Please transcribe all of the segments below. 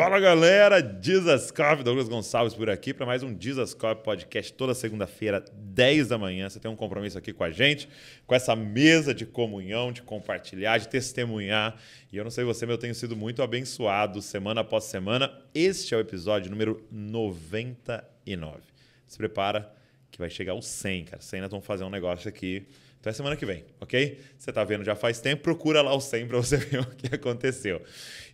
Fala galera, Dizascope, Douglas Gonçalves por aqui para mais um Dizascope Podcast toda segunda-feira, 10 da manhã. Você tem um compromisso aqui com a gente, com essa mesa de comunhão, de compartilhar, de testemunhar. E eu não sei você, mas eu tenho sido muito abençoado semana após semana. Este é o episódio número 99. Se prepara que vai chegar o 100, cara. 100 nós vamos fazer um negócio aqui. Então é semana que vem, ok? Você tá vendo já faz tempo, procura lá o 100 para você ver o que aconteceu.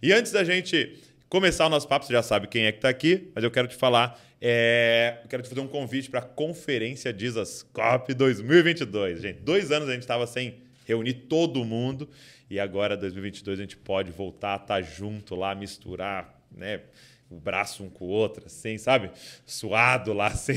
E antes da gente começar o nosso papo, você já sabe quem é que está aqui, mas eu quero te falar, é, eu quero te fazer um convite para a Conferência Jesus Cop 2022. Gente, dois anos a gente estava sem reunir todo mundo e agora, 2022, a gente pode voltar a estar tá junto lá, misturar, né? o braço um com o outro, assim, sabe? Suado lá, assim.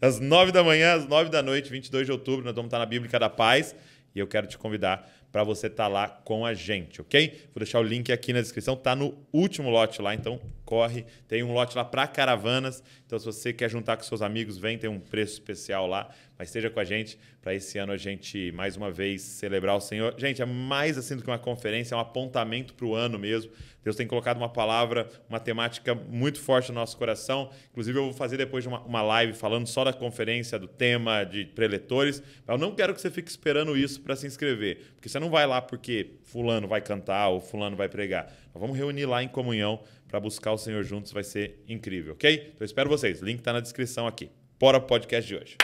das nove da manhã às nove da noite, 22 de outubro, nós vamos estar tá na Bíblia da Paz. E eu quero te convidar para você estar tá lá com a gente, ok? Vou deixar o link aqui na descrição, tá no último lote lá, então corre. Tem um lote lá para caravanas. Então, se você quer juntar com seus amigos, vem, tem um preço especial lá. Mas esteja com a gente para esse ano a gente, mais uma vez, celebrar o Senhor. Gente, é mais assim do que uma conferência, é um apontamento para o ano mesmo. Deus tem colocado uma palavra, uma temática muito forte no nosso coração. Inclusive, eu vou fazer depois uma, uma live falando só da conferência, do tema, de preletores. Eu não quero que você fique esperando isso para se inscrever, porque você não vai lá porque fulano vai cantar ou fulano vai pregar. Nós vamos reunir lá em comunhão para buscar o Senhor juntos vai ser incrível, ok? Então espero vocês. link está na descrição aqui. Bora pro podcast de hoje.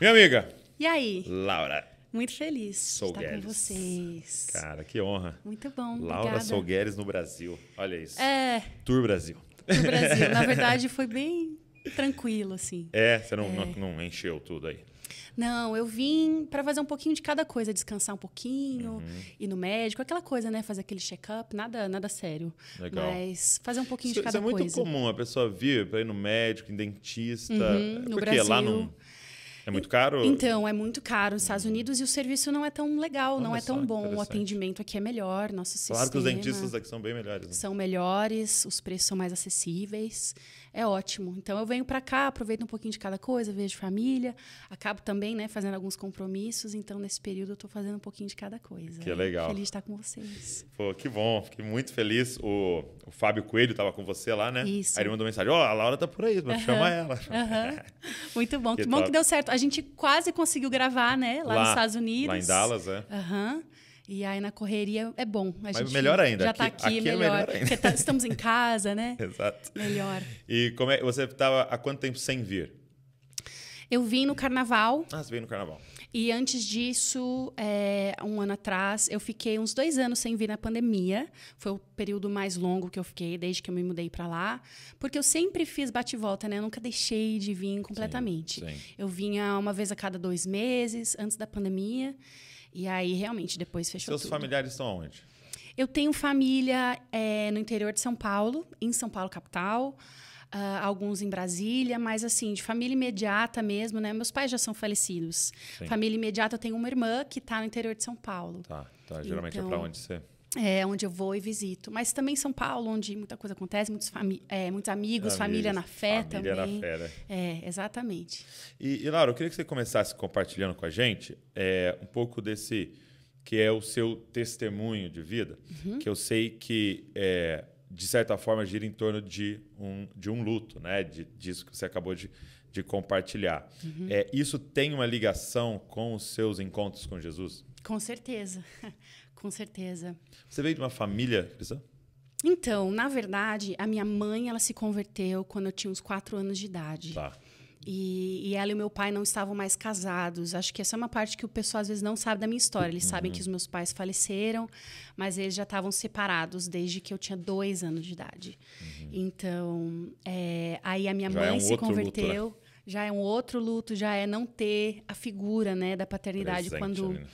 Minha amiga. E aí? Laura. Muito feliz Sou de estar Guedes. com vocês. Cara, que honra. Muito bom. Laura Solgueres no Brasil. Olha isso. É. Tour Brasil. Tour Brasil. Na verdade, foi bem tranquilo, assim. É, você não, é. não, não encheu tudo aí. Não, eu vim para fazer um pouquinho de cada coisa, descansar um pouquinho, uhum. ir no médico, aquela coisa, né? Fazer aquele check-up, nada, nada sério. Legal. Mas fazer um pouquinho isso, de cada coisa. Isso é muito coisa. comum a pessoa vir para ir no médico, em dentista. Uhum, é, no Brasil. lá É muito caro? Então, é muito caro nos Estados uhum. Unidos e o serviço não é tão legal, Olha não é tão bom. O atendimento aqui é melhor, nosso claro sistema... Claro que os dentistas aqui são bem melhores. Né? São melhores, os preços são mais acessíveis é ótimo. Então eu venho para cá, aproveito um pouquinho de cada coisa, vejo família, acabo também, né, fazendo alguns compromissos, então nesse período eu estou fazendo um pouquinho de cada coisa. Que legal. Feliz de estar com vocês. Pô, que bom, fiquei muito feliz. O, o Fábio Coelho estava com você lá, né? Isso. Aí ele mandou mensagem: "Ó, oh, a Laura tá por aí, uhum. chama ela". Uhum. Muito bom. Que, que bom top. que deu certo. A gente quase conseguiu gravar, né, lá, lá, nos Estados Unidos. Lá em Dallas, é. Aham. Uhum. E aí na correria é bom. A Mas gente melhor ainda. Já está aqui, aqui, melhor. É melhor ainda. Tá, estamos em casa, né? Exato. Melhor. E como é, você estava há quanto tempo sem vir? Eu vim no carnaval. Ah, você veio no carnaval. E antes disso, é, um ano atrás, eu fiquei uns dois anos sem vir na pandemia. Foi o período mais longo que eu fiquei, desde que eu me mudei para lá. Porque eu sempre fiz bate-volta, né? Eu nunca deixei de vir completamente. Sim, sim. Eu vinha uma vez a cada dois meses, antes da pandemia. E aí, realmente, depois fechou Seus tudo. familiares estão onde? Eu tenho família é, no interior de São Paulo, em São Paulo capital. Uh, alguns em Brasília, mas assim, de família imediata mesmo, né? Meus pais já são falecidos. Sim. Família imediata, eu tenho uma irmã que está no interior de São Paulo. Tá, então Geralmente é então... é para onde você é, onde eu vou e visito. Mas também São Paulo, onde muita coisa acontece, muitos, é, muitos amigos, amigos, família na fé família também. Família na fé, né? É, exatamente. E, e, Laura, eu queria que você começasse compartilhando com a gente é, um pouco desse que é o seu testemunho de vida, uhum. que eu sei que, é, de certa forma, gira em torno de um, de um luto, né? De, disso que você acabou de, de compartilhar. Uhum. É, isso tem uma ligação com os seus encontros com Jesus? Com certeza. Com certeza. Você veio de uma família cristã? Então, na verdade, a minha mãe ela se converteu quando eu tinha uns quatro anos de idade. Tá. E, e, ela e meu pai não estavam mais casados. Acho que essa é uma parte que o pessoal às vezes não sabe da minha história. Eles uhum. sabem que os meus pais faleceram, mas eles já estavam separados desde que eu tinha dois anos de idade. Uhum. Então, é, aí a minha já é mãe é um se converteu. Luto, né? Já é um outro luto, já é não ter a figura né, da paternidade Presente, quando, né?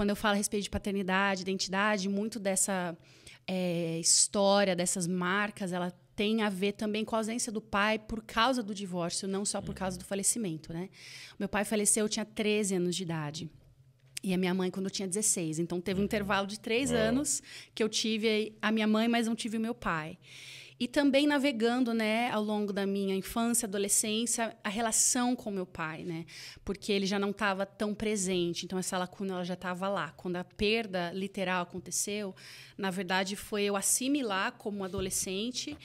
Quando eu falo a respeito de paternidade, identidade, muito dessa é, história, dessas marcas, ela tem a ver também com a ausência do pai por causa do divórcio, não só por causa do falecimento, né? Meu pai faleceu, eu tinha 13 anos de idade. E a minha mãe quando eu tinha 16. Então teve um intervalo de três Uau. anos que eu tive a minha mãe, mas não tive o meu pai. E também navegando, né, ao longo da minha infância, adolescência, a relação com meu pai, né? Porque ele já não estava tão presente, então essa lacuna ela já estava lá. Quando a perda literal aconteceu, na verdade foi eu assimilar como adolescente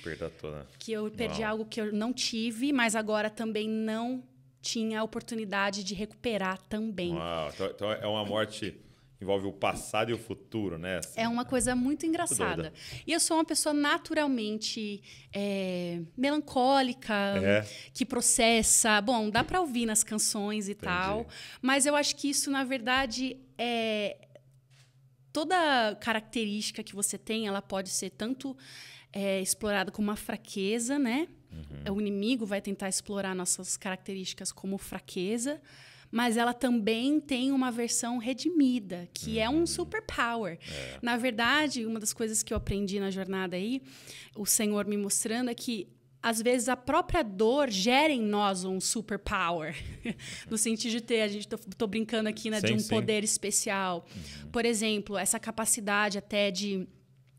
que eu perdi Uau. algo que eu não tive, mas agora também não tinha a oportunidade de recuperar também. Uau, então, então é uma morte envolve o passado e o futuro, né? Assim, é uma coisa muito engraçada. E eu sou uma pessoa naturalmente é, melancólica, é. que processa. Bom, dá para ouvir nas canções e Entendi. tal, mas eu acho que isso, na verdade, é. Toda característica que você tem, ela pode ser tanto é, explorada como uma fraqueza, né? Uhum. É, o inimigo vai tentar explorar nossas características como fraqueza mas ela também tem uma versão redimida, que hum. é um hum. superpower. É. Na verdade, uma das coisas que eu aprendi na jornada aí, o Senhor me mostrando é que às vezes a própria dor gera em nós um superpower. no sentido de ter, a gente tô, tô brincando aqui, né, sim, de um sim. poder especial. Uhum. Por exemplo, essa capacidade até de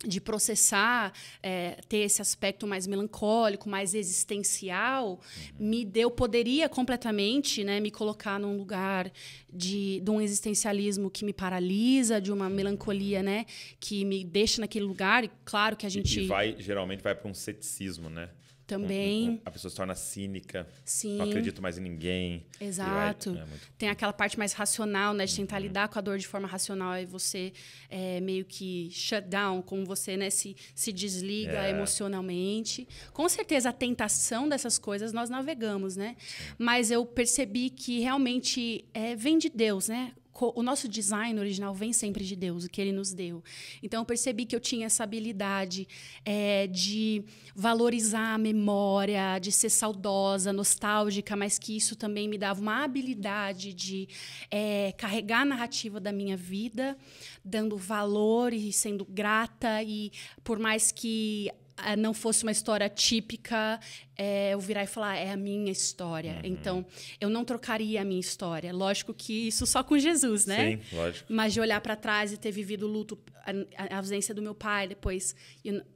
de processar, é, ter esse aspecto mais melancólico, mais existencial, uhum. me deu, poderia completamente né, me colocar num lugar de, de um existencialismo que me paralisa, de uma melancolia né, que me deixa naquele lugar. E claro que a gente. E, e vai, geralmente vai para um ceticismo, né? Também. Uhum. A pessoa se torna cínica. Sim. Não acredito mais em ninguém. Exato. é muito... Tem aquela parte mais racional, né? De uhum. tentar uhum. lidar com a dor de forma racional. E você é, meio que shut down, como você né, se, se desliga é. emocionalmente. Com certeza, a tentação dessas coisas nós navegamos, né? Mas eu percebi que realmente é, vem de Deus, né? o nosso design original vem sempre de Deus, o que Ele nos deu. Então eu percebi que eu tinha essa habilidade é, de valorizar a memória, de ser saudosa, nostálgica, mas que isso também me dava uma habilidade de é, carregar a narrativa da minha vida, dando valor e sendo grata e por mais que não fosse uma história típica, é, eu virar e falar, ah, é a minha história. Uhum. Então, eu não trocaria a minha história. Lógico que isso só com Jesus, né? Sim, lógico. Mas de olhar para trás e ter vivido o luto, a, a, ausência do meu pai, depois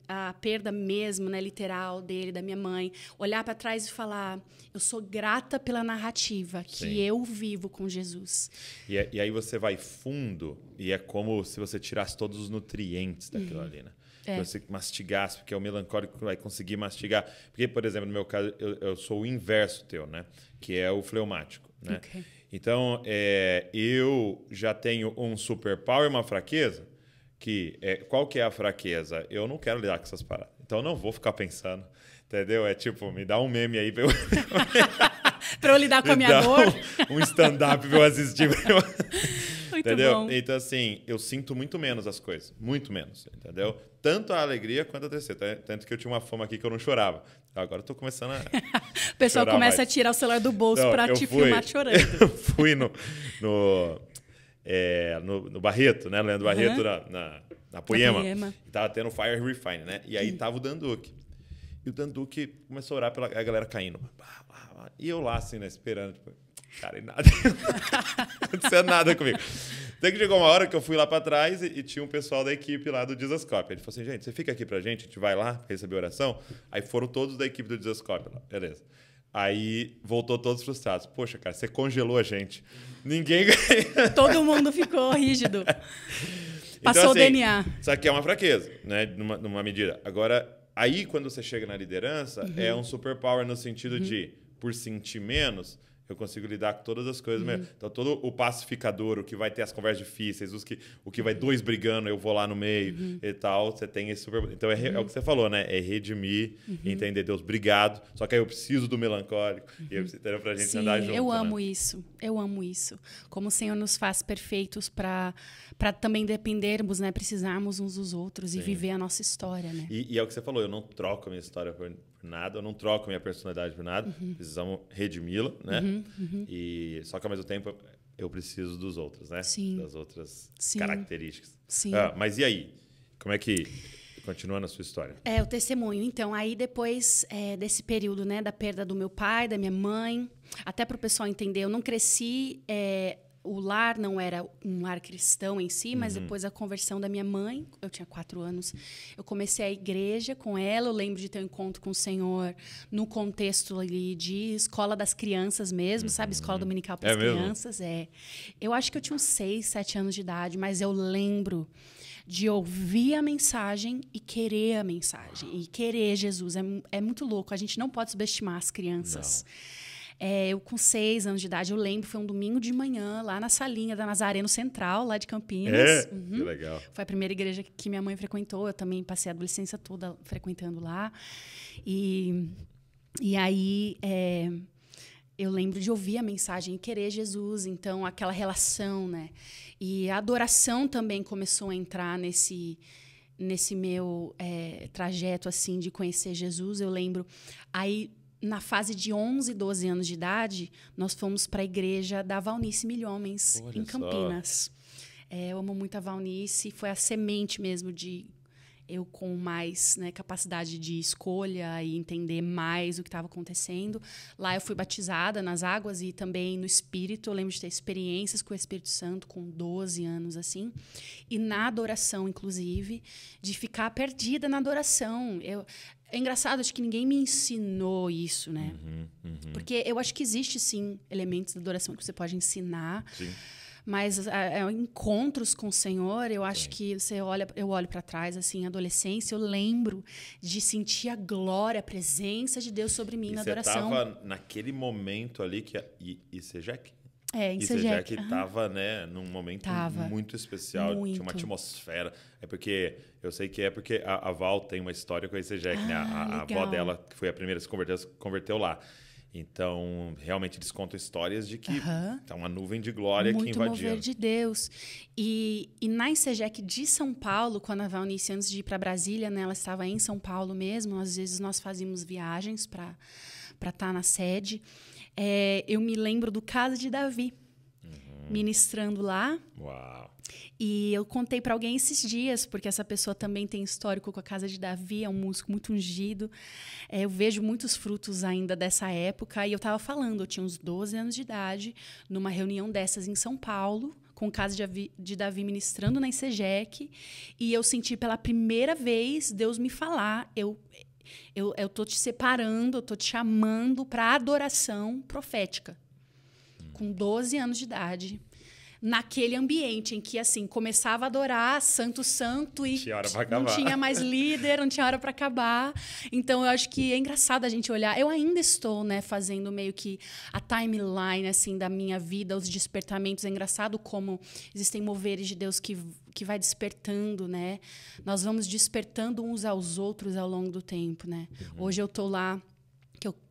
a perda mesmo, né, literal dele, da minha mãe. Olhar para trás e falar, eu sou grata pela narrativa que Sim. eu vivo com Jesus. E, é, e, aí você vai fundo e é como se você tirasse todos os nutrientes daquilo uhum. ali, né? É. você mastigasse porque é o melancólico que vai conseguir mastigar. Porque, por exemplo, no meu caso, eu, eu sou o inverso teu, né? Que é o fleumático, né? Okay. Então, é, eu já tenho um superpower e uma fraqueza, que é, qual que é a fraqueza? Eu não quero lidar com essas paradas. Então, eu não vou ficar pensando, entendeu? É tipo, me dá um meme aí pra eu... pra eu lidar com a minha dor. Um, um stand-up pra eu assistir. entendeu? Bom. Então, assim, eu sinto muito menos as coisas. Muito menos, entendeu? Tanto a alegria quanto a tristeza. Tanto que eu tinha uma fama aqui que eu não chorava. Agora eu tô começando a. o pessoal começa mais. a tirar o celular do bolso então, para te fui, filmar chorando. Eu fui no. no, é, no, no Barreto, né? Leandro Barreto, uhum. na, na, Poema. Na Poema. E tava tendo Fire Refine, né? E aí Sim. Hum. tava o Danduque. E o Danduque começou a orar pela a galera caindo. E eu lá, assim, né? Esperando. Tipo, Cara, e nada. não aconteceu nada comigo. Até que chegou uma hora que eu fui lá para trás e, e, tinha um pessoal da equipe lá do Disascope. Ele falou assim: gente, você fica aqui pra gente, a gente vai lá receber oração. Aí foram todos da equipe do Disascope lá. Beleza. Aí voltou todos frustrados. Poxa, cara, você congelou a gente. Ninguém Todo mundo ficou rígido. Então, Passou assim, o DNA. Isso aqui é uma fraqueza, né? Numa, numa, medida. Agora, aí quando você chega na liderança, uhum. é um superpower no sentido uhum. de, por sentir menos, eu consigo lidar com todas as coisas uhum. mesmo. Então, todo o pacificador, o que vai ter as conversas difíceis, os que, o que vai uhum. dois brigando, eu vou lá no meio uhum. e tal, você tem esse super. Então, é, é, o que uhum. você falou, né? É redimir, uhum. entender Deus, obrigado. Só que aí eu preciso do melancólico e eu preciso pra gente Sim, andar junto. Eu né? amo né? isso, eu amo isso. Como o Senhor nos faz perfeitos para também dependermos, né? Precisarmos uns dos outros Sim. e viver a nossa história, né? E, e, é o que você falou, eu não troco a minha história por, por nada, eu não troco minha personalidade por nada, uhum. precisamos redimi-la, né? Uhum, uhum. E só que ao mesmo tempo eu preciso dos outros, né? Sim. Das outras Sim. características. Sim. Ah, mas e aí? Como é que Continuando a sua história. É, o testemunho. Então, aí depois é, desse período, né, da perda do meu pai, da minha mãe, até para o pessoal entender, eu não cresci é, o lar não era um lar cristão em si, mas uhum. depois da conversão da minha mãe, eu tinha quatro anos, eu comecei a igreja com ela. Eu lembro de ter um encontro com o Senhor no contexto ali de escola das crianças mesmo, uhum. sabe? Escola uhum. dominical para as é crianças. É. Eu acho que eu tinha uns seis, sete anos de idade, mas eu lembro de ouvir a mensagem e querer a mensagem e querer Jesus. É, é muito louco. A gente não pode subestimar as crianças. Não é, eu, com seis anos de idade, eu lembro, foi um domingo de manhã, lá na salinha da Nazareno Central, lá de Campinas. É? Uhum. Que legal. Foi a primeira igreja que minha mãe frequentou. Eu também passei a adolescência toda frequentando lá. E, e aí. É, eu lembro de ouvir a mensagem e querer Jesus, então aquela relação, né? E a adoração também começou a entrar nesse nesse meu é, trajeto assim de conhecer Jesus. Eu lembro aí na fase de 11, 12 anos de idade, nós fomos para a igreja da Valnice Milhomens, Olha em Campinas. É, eu amo muito a Valnice, foi a semente mesmo de eu com mais né, capacidade de escolha e entender mais o que estava acontecendo. Lá eu fui batizada nas águas e também no Espírito. Eu lembro de ter experiências com o Espírito Santo com 12 anos, assim. E na adoração, inclusive, de ficar perdida na adoração. Eu, é engraçado, acho que ninguém me ensinou isso, né? Uhum, uhum. Porque eu acho que existe, sim, elementos da adoração que você pode ensinar. Sim. Mas ah, é, encontros com o Senhor, eu acho sim. que você olha, eu olho para trás, assim, adolescência, eu lembro de sentir a glória, a presença de Deus sobre mim e na adoração. Você estava naquele momento ali que. E, e você já é, em e CGEC. que estava, né, num momento tava. muito especial, muito. tinha uma atmosfera. É porque, eu sei que é porque a, a Val tem uma história com a ICGEC, né, ah, né? A, a, avó dela, que foi a primeira que se converteu, se converteu lá. Então, realmente eles contam histórias de que uhum. tá uma nuvem de glória muito que invadiu. Muito de Deus. E, e na ICGEC de São Paulo, quando a inicia, antes de ir para Brasília, né, ela estava em São Paulo mesmo, às vezes nós fazíamos viagens para estar tá na sede é, eu me lembro do caso de Davi, uhum. ministrando lá. Uau. E eu contei para alguém esses dias, porque essa pessoa também tem histórico com a Casa de Davi, é um músico muito ungido. É, eu vejo muitos frutos ainda dessa época. E eu estava falando, eu tinha uns 12 anos de idade, numa reunião dessas em São Paulo, com o caso de Davi, de Davi ministrando na ICJEC. E eu senti pela primeira vez Deus me falar. Eu eu estou te separando, eu estou te chamando para adoração profética. Hum. Com 12 anos de idade, naquele ambiente em que assim começava a adorar santo santo e tinha não tinha mais líder, não tinha hora para acabar. Então eu acho que é engraçado a gente olhar. Eu ainda estou, né, fazendo meio que a timeline assim da minha vida, os despertamentos. É engraçado como existem moveres de Deus que que vai despertando, né? Nós vamos despertando uns aos outros ao longo do tempo, né? Uhum. Hoje eu tô lá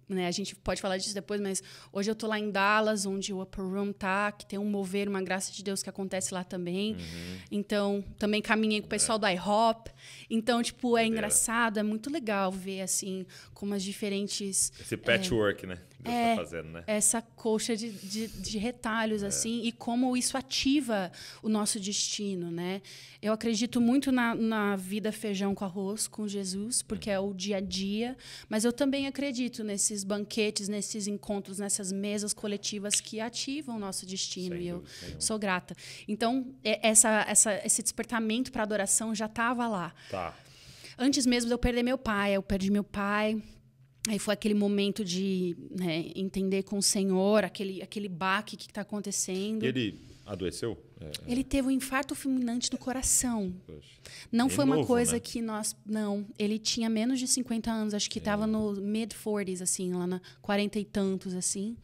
né, a gente pode falar disso depois, mas hoje eu estou lá em Dallas, onde o Upper Room tá, que tem um mover, uma graça de Deus que acontece lá também. Uhum. Então, também caminhei com o pessoal é. do IHOP. Então, tipo, é engraçado, é muito legal ver, assim, como as diferentes... Esse patchwork, é, né? Deus está é, fazendo, né? Essa coxa de, de, de retalhos, é. assim, e como isso ativa o nosso destino, né? Eu acredito muito na, na vida feijão com arroz, com Jesus, porque hum. é o dia a dia, mas eu também acredito nesses banquetes, nesses encontros, nessas mesas coletivas que ativam o nosso destino, sem e eu dúvida, sou grata. Então, é, essa, essa, esse despertamento para adoração já estava lá. Tá. Antes mesmo de eu perder meu pai, eu perdi meu pai, Aí foi aquele momento de né, entender com o Senhor, aquele, aquele baque que está acontecendo. E ele adoeceu? É, é, ele teve um infarto fulminante do coração. Poxa. Não foi uma coisa né? que nós. Não, ele tinha menos de 50 anos, acho que estava é. no mid-40s, assim, lá na 40 e tantos, assim.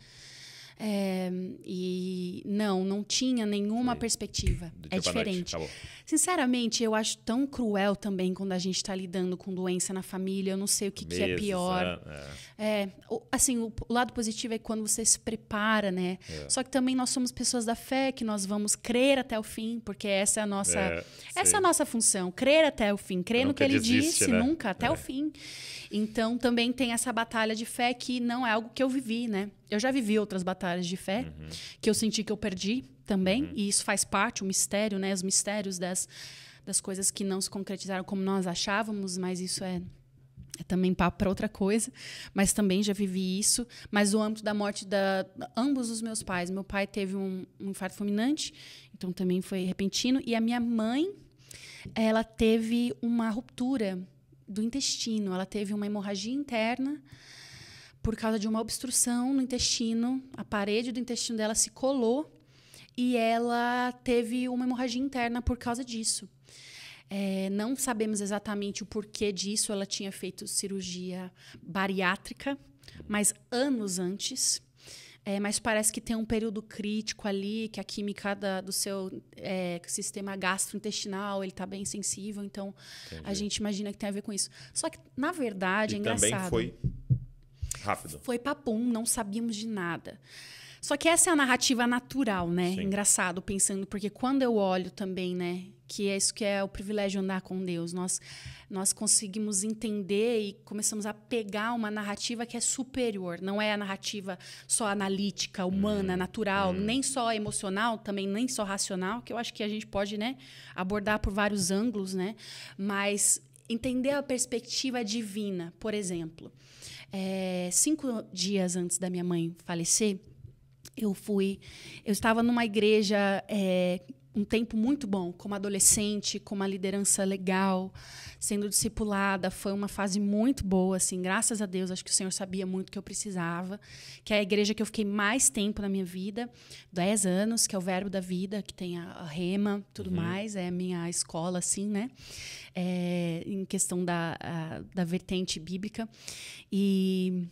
É, e não, não tinha nenhuma perspectiva. é diferente. Sinceramente, eu acho tão cruel também quando a gente está lidando com doença na família. Eu não sei o que, Meses, que é pior. É, é. é, assim, o lado positivo é quando você se prepara, né? É. Só que também nós somos pessoas da fé, que nós vamos crer até o fim, porque essa é a nossa, é, essa é a nossa função. Crer até o fim, crer no que ele desiste, disse, né? nunca, até o é. fim. Então também tem essa batalha de fé que não é algo que eu vivi, né? Eu já vivi outras batalhas de fé uhum. que eu senti que eu perdi também, uhum. e isso faz parte, o mistério, né? Os mistérios das, das coisas que não se concretizaram como nós achávamos, mas isso é, é também papo para outra coisa. Mas também já vivi isso. Mas o âmbito da morte da ambos os meus pais. Meu pai teve um, um infarto fulminante, então também foi repentino. E a minha mãe, ela teve uma ruptura do intestino. Ela teve uma hemorragia interna por causa de uma obstrução no intestino. A parede do intestino dela se colou e ela teve uma hemorragia interna por causa disso. É, não sabemos exatamente o porquê disso. Ela tinha feito cirurgia bariátrica, mas anos antes. É, mas parece que tem um período crítico ali, que a química da, do seu é, sistema gastrointestinal ele está bem sensível, então Entendi. a gente imagina que tem a ver com isso. Só que, na verdade, e é engraçado. Também foi rápido. Foi papum, não sabíamos de nada. Só que essa é a narrativa natural, né? Sim. Engraçado pensando, porque quando eu olho também, né? Que é isso que é o privilégio andar com Deus. Nós, nós conseguimos entender e começamos a pegar uma narrativa que é superior. Não é a narrativa só analítica, humana, hum, natural, hum. nem só emocional, também nem só racional, que eu acho que a gente pode né, abordar por vários ângulos, né? Mas entender a perspectiva divina, por exemplo. É, cinco dias antes da minha mãe falecer, eu fui. Eu estava numa igreja é, um tempo muito bom, como adolescente, com uma liderança legal, sendo discipulada. Foi uma fase muito boa, assim, graças a Deus. Acho que o Senhor sabia muito que eu precisava. Que é a igreja que eu fiquei mais tempo na minha vida, 10 anos, que é o Verbo da Vida, que tem a, a rema, tudo uhum. mais. É a minha escola, assim, né? É, em questão da, a, da vertente bíblica. E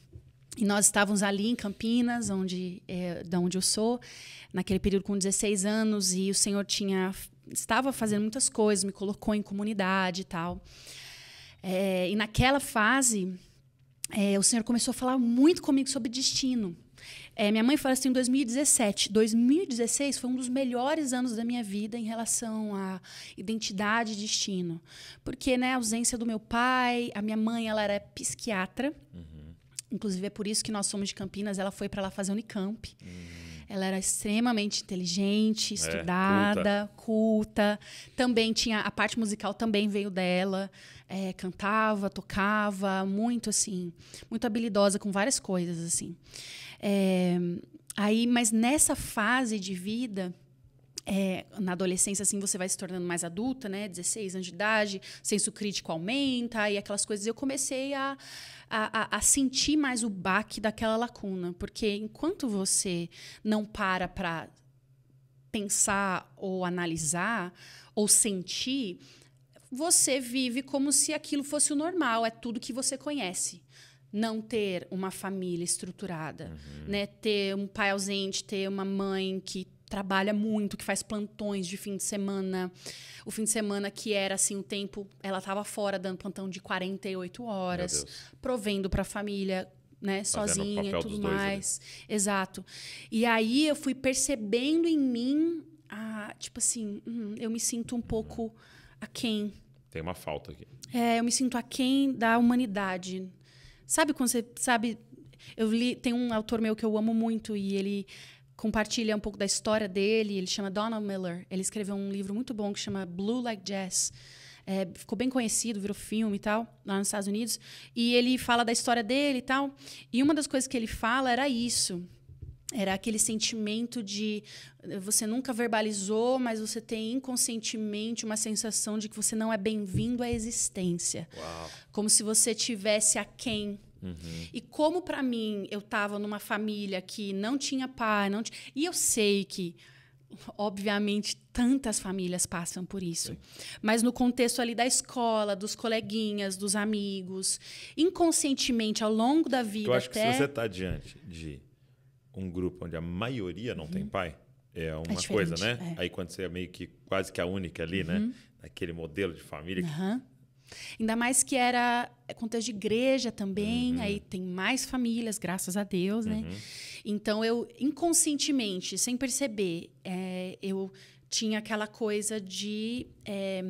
e nós estávamos ali em Campinas, onde é, da onde eu sou, naquele período com 16 anos, e o Senhor tinha estava fazendo muitas coisas, me colocou em comunidade e tal. É, e naquela fase, é, o Senhor começou a falar muito comigo sobre destino. É, minha mãe fala assim, em 2017. 2016 foi um dos melhores anos da minha vida em relação à identidade e destino. Porque, né, a ausência do meu pai, a minha mãe, ela era psiquiatra. Uhum. Inclusive, é por isso que nós somos de Campinas. Ela foi para lá fazer Unicamp. Hum. Ela era extremamente inteligente, é, estudada, é, culta. culta. Também tinha a parte musical também veio dela. É, cantava, tocava, muito assim, muito habilidosa com várias coisas assim. É, aí, mas nessa fase de vida é, na adolescência, assim, você vai se tornando mais adulta, né? 16 anos de idade, senso crítico aumenta e aquelas coisas. Eu comecei a, a, a sentir mais o baque daquela lacuna. Porque enquanto você não para para pensar ou analisar ou sentir, você vive como se aquilo fosse o normal, é tudo que você conhece não ter uma família estruturada, uhum. né? Ter um pai ausente, ter uma mãe que trabalha muito, que faz plantões de fim de semana. O fim de semana que era assim o tempo, ela estava fora dando plantão de 48 horas, provendo para a família, né, Fazendo sozinha e tudo mais. Ali. Exato. E aí eu fui percebendo em mim a, tipo assim, hum, eu me sinto um uhum. pouco a aquém. Tem uma falta aqui. É, eu me sinto aquém da humanidade. Sabe quando você, sabe, eu li, tem um autor meu que eu amo muito e ele compartilha um pouco da história dele. Ele chama Donald Miller. Ele escreveu um livro muito bom que chama Blue Like Jazz. É, ficou bem conhecido, virou filme e tal, lá nos Estados Unidos. E ele fala da história dele e tal. E uma das coisas que ele fala era isso. Era aquele sentimento de você nunca verbalizou, mas você tem inconscientemente uma sensação de que você não é bem-vindo à existência. Uau. Como se você tivesse a quem Uhum. E como para mim eu estava numa família que não tinha pai, não t... e eu sei que obviamente tantas famílias passam por isso. Sim. Mas no contexto ali da escola, dos coleguinhas, dos amigos, inconscientemente ao longo da vida Eu acho até... que se você está diante de um grupo onde a maioria não uhum. tem pai, é, é uma é coisa, né? É. Aí quando você é meio que quase que a única ali, né? uhum. né? Naquele modelo de família uhum. que Ainda mais que era é, contexto de igreja também, uhum. aí tem mais famílias, graças a Deus, né? Uhum. Então eu inconscientemente, sem perceber, é, eu tinha aquela coisa de é,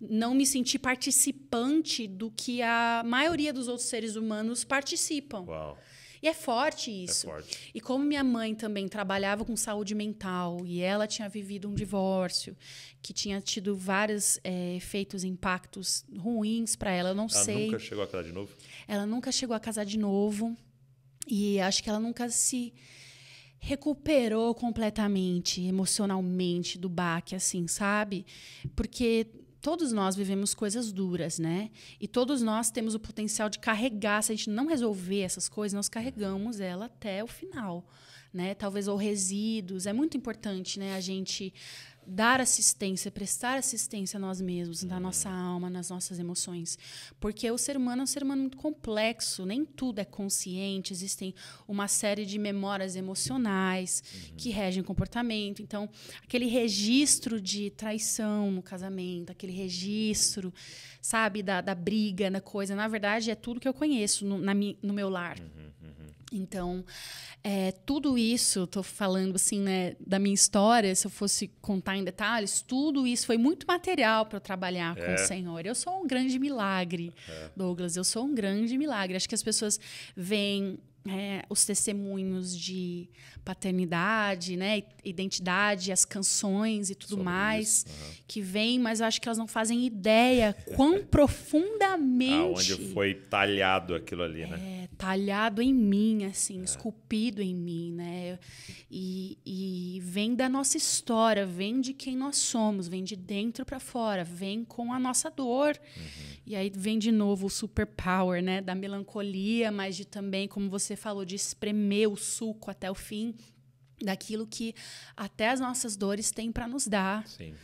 não me sentir participante do que a maioria dos outros seres humanos participam. Uau. E é forte é isso. É forte. E como minha mãe também trabalhava com saúde mental e ela tinha vivido um divórcio que tinha tido vários é, efeitos, impactos ruins para ela, eu não ela sei. Ela nunca chegou a casar de novo? Ela nunca chegou a casar de novo. E acho que ela nunca se recuperou completamente emocionalmente do baque, assim, sabe? Porque todos nós vivemos coisas duras, né? E todos nós temos o potencial de carregar. Se a gente não resolver essas coisas, nós carregamos ela até o final, né? Talvez ou resíduos. É muito importante, né? A gente dar assistência, prestar assistência a nós mesmos, na é. nossa alma, nas nossas emoções. Porque o ser humano é um ser humano muito complexo, nem tudo é consciente, existem uma série de memórias emocionais uhum. que regem comportamento. Então, aquele registro de traição no casamento, aquele registro, sabe, da, da briga, na coisa, na verdade, é tudo que eu conheço no, na, no meu lar. Uhum. Então, é, tudo isso, estou falando assim, né, da minha história, se eu fosse contar em detalhes, tudo isso foi muito material para eu trabalhar é. com o é. Senhor. Eu sou um grande milagre, é. Douglas, eu sou um grande milagre. Acho que as pessoas veem é, os testemunhos de paternidade, né, identidade, as canções e tudo Sobre mais uhum. que vem, mas eu acho que elas não fazem ideia quão profundamente aonde foi talhado aquilo ali, né? é, né? talhado em mim, assim, é. esculpido em mim, né? E, e vem da nossa história, vem de quem nós somos, vem de dentro para fora, vem com a nossa dor. Uhum. E aí vem de novo o superpower, né, da melancolia, mas de também como você falou de espremer o suco até o fim daquilo que até as nossas dores têm para nos dar. Sim.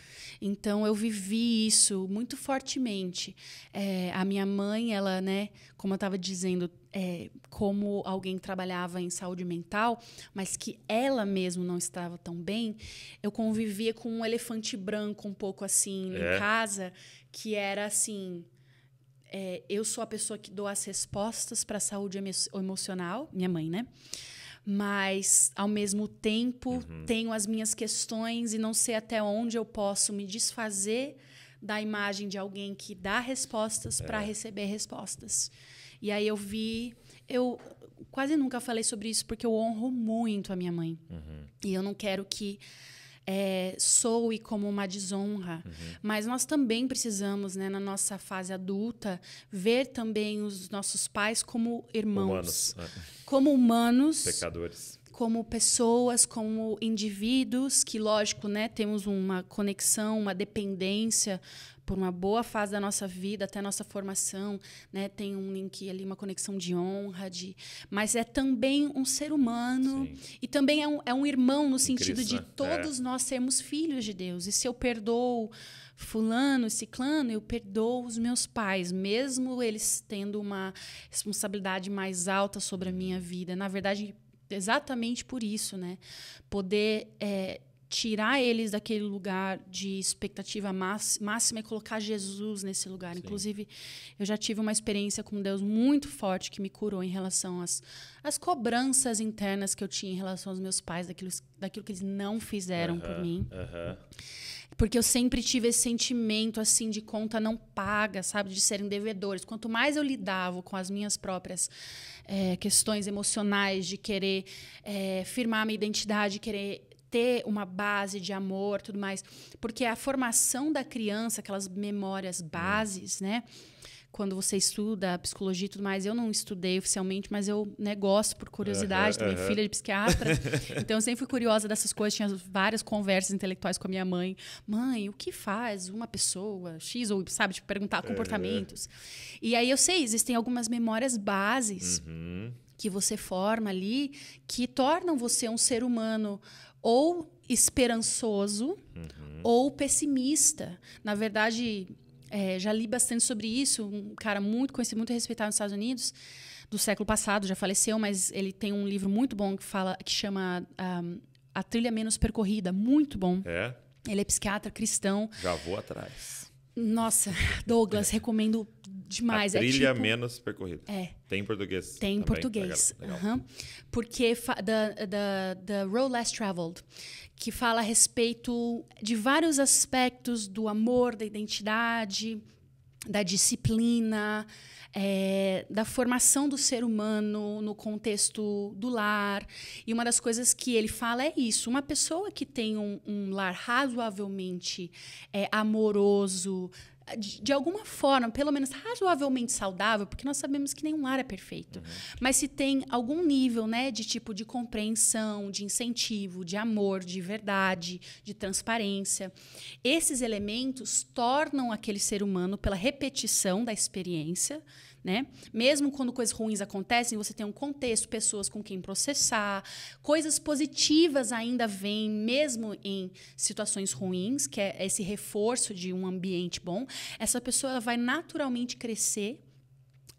Então eu vivi isso muito fortemente. É, a minha mãe, ela, né, como eu estava dizendo, é, como alguém trabalhava em saúde mental, mas que ela mesma não estava tão bem, eu convivia com um elefante branco um pouco assim é. em casa, que era assim é, eu sou a pessoa que dou as respostas para a saúde emocional, minha mãe, né? Mas, ao mesmo tempo, uhum. tenho as minhas questões e não sei até onde eu posso me desfazer da imagem de alguém que dá respostas é. para receber respostas. E aí eu vi. Eu quase nunca falei sobre isso porque eu honro muito a minha mãe. Uhum. E eu não quero que é, soe como uma desonra. Uhum. Mas nós também precisamos, né, na nossa fase adulta, ver também os nossos pais como irmãos. Humanos. É. Como humanos. Pecadores como pessoas, como indivíduos, que lógico, né, temos uma conexão, uma dependência por uma boa fase da nossa vida, até nossa formação, né, tem um link ali, uma conexão de honra, de, mas é também um ser humano Sim. e também é um, é um irmão no sentido Cristo, de né? é. todos é. nós sermos filhos de Deus. E se eu perdoo fulano e ciclano, eu perdoo os meus pais, mesmo eles tendo uma responsabilidade mais alta sobre a minha uhum. vida. Na verdade, exatamente por isso, né? Poder é, tirar eles daquele lugar de expectativa máxima e colocar Jesus nesse lugar. Sim. Inclusive, eu já tive uma experiência com Deus muito forte que me curou em relação às, às cobranças internas que eu tinha em relação aos meus pais, daquilo, daquilo que eles não fizeram uh -huh, por mim. Uh -huh. Porque eu sempre tive esse sentimento, assim, de conta não paga, sabe? De serem devedores. Quanto mais eu lidava com as minhas próprias é, questões emocionais, de querer é, firmar minha identidade, querer ter uma base de amor, tudo mais. Porque a formação da criança, aquelas memórias hum. bases, né? quando você estuda psicologia e tudo mais. Eu não estudei oficialmente, mas eu né, gosto por curiosidade, uhum, também uhum. filha de psiquiatra. então eu sempre fui curiosa dessas coisas, tinha várias conversas intelectuais com a minha mãe. Mãe, o que faz uma pessoa X ou sabe, tipo, perguntar comportamentos. Uhum. E aí eu sei, existem algumas memórias bases uhum. que você forma ali que tornam você um ser humano ou esperançoso uhum. ou pessimista. Na verdade, é, já li bastante sobre isso. Um cara muito conhecido, muito respeitado nos Estados Unidos, do século passado, já faleceu, mas ele tem um livro muito bom que fala que chama um, A Trilha Menos Percorrida. Muito bom. É. Ele é psiquiatra cristão. Já vou atrás. Nossa, Douglas, recomendo demais. A é trilha é tipo... menos percorrida. É. Tem em português. Tem em português. Legal, legal. Uhum. Porque da, da, da Road Less Traveled que fala a respeito de vários aspectos do amor, da identidade, da disciplina, é, da formação do ser humano no contexto do lar. E uma das coisas que ele fala é isso: uma pessoa que tem um, um lar razoavelmente é, amoroso, de, de, alguma forma, pelo menos razoavelmente saudável, porque nós sabemos que nenhum lar é perfeito, uhum. mas se tem algum nível né, de tipo de compreensão, de incentivo, de amor, de verdade, de transparência, esses elementos tornam aquele ser humano, pela repetição da experiência, né? Mesmo quando coisas ruins acontecem, você tem um contexto, pessoas com quem processar, coisas positivas ainda vêm, mesmo em situações ruins, que é esse reforço de um ambiente bom. Essa pessoa vai naturalmente crescer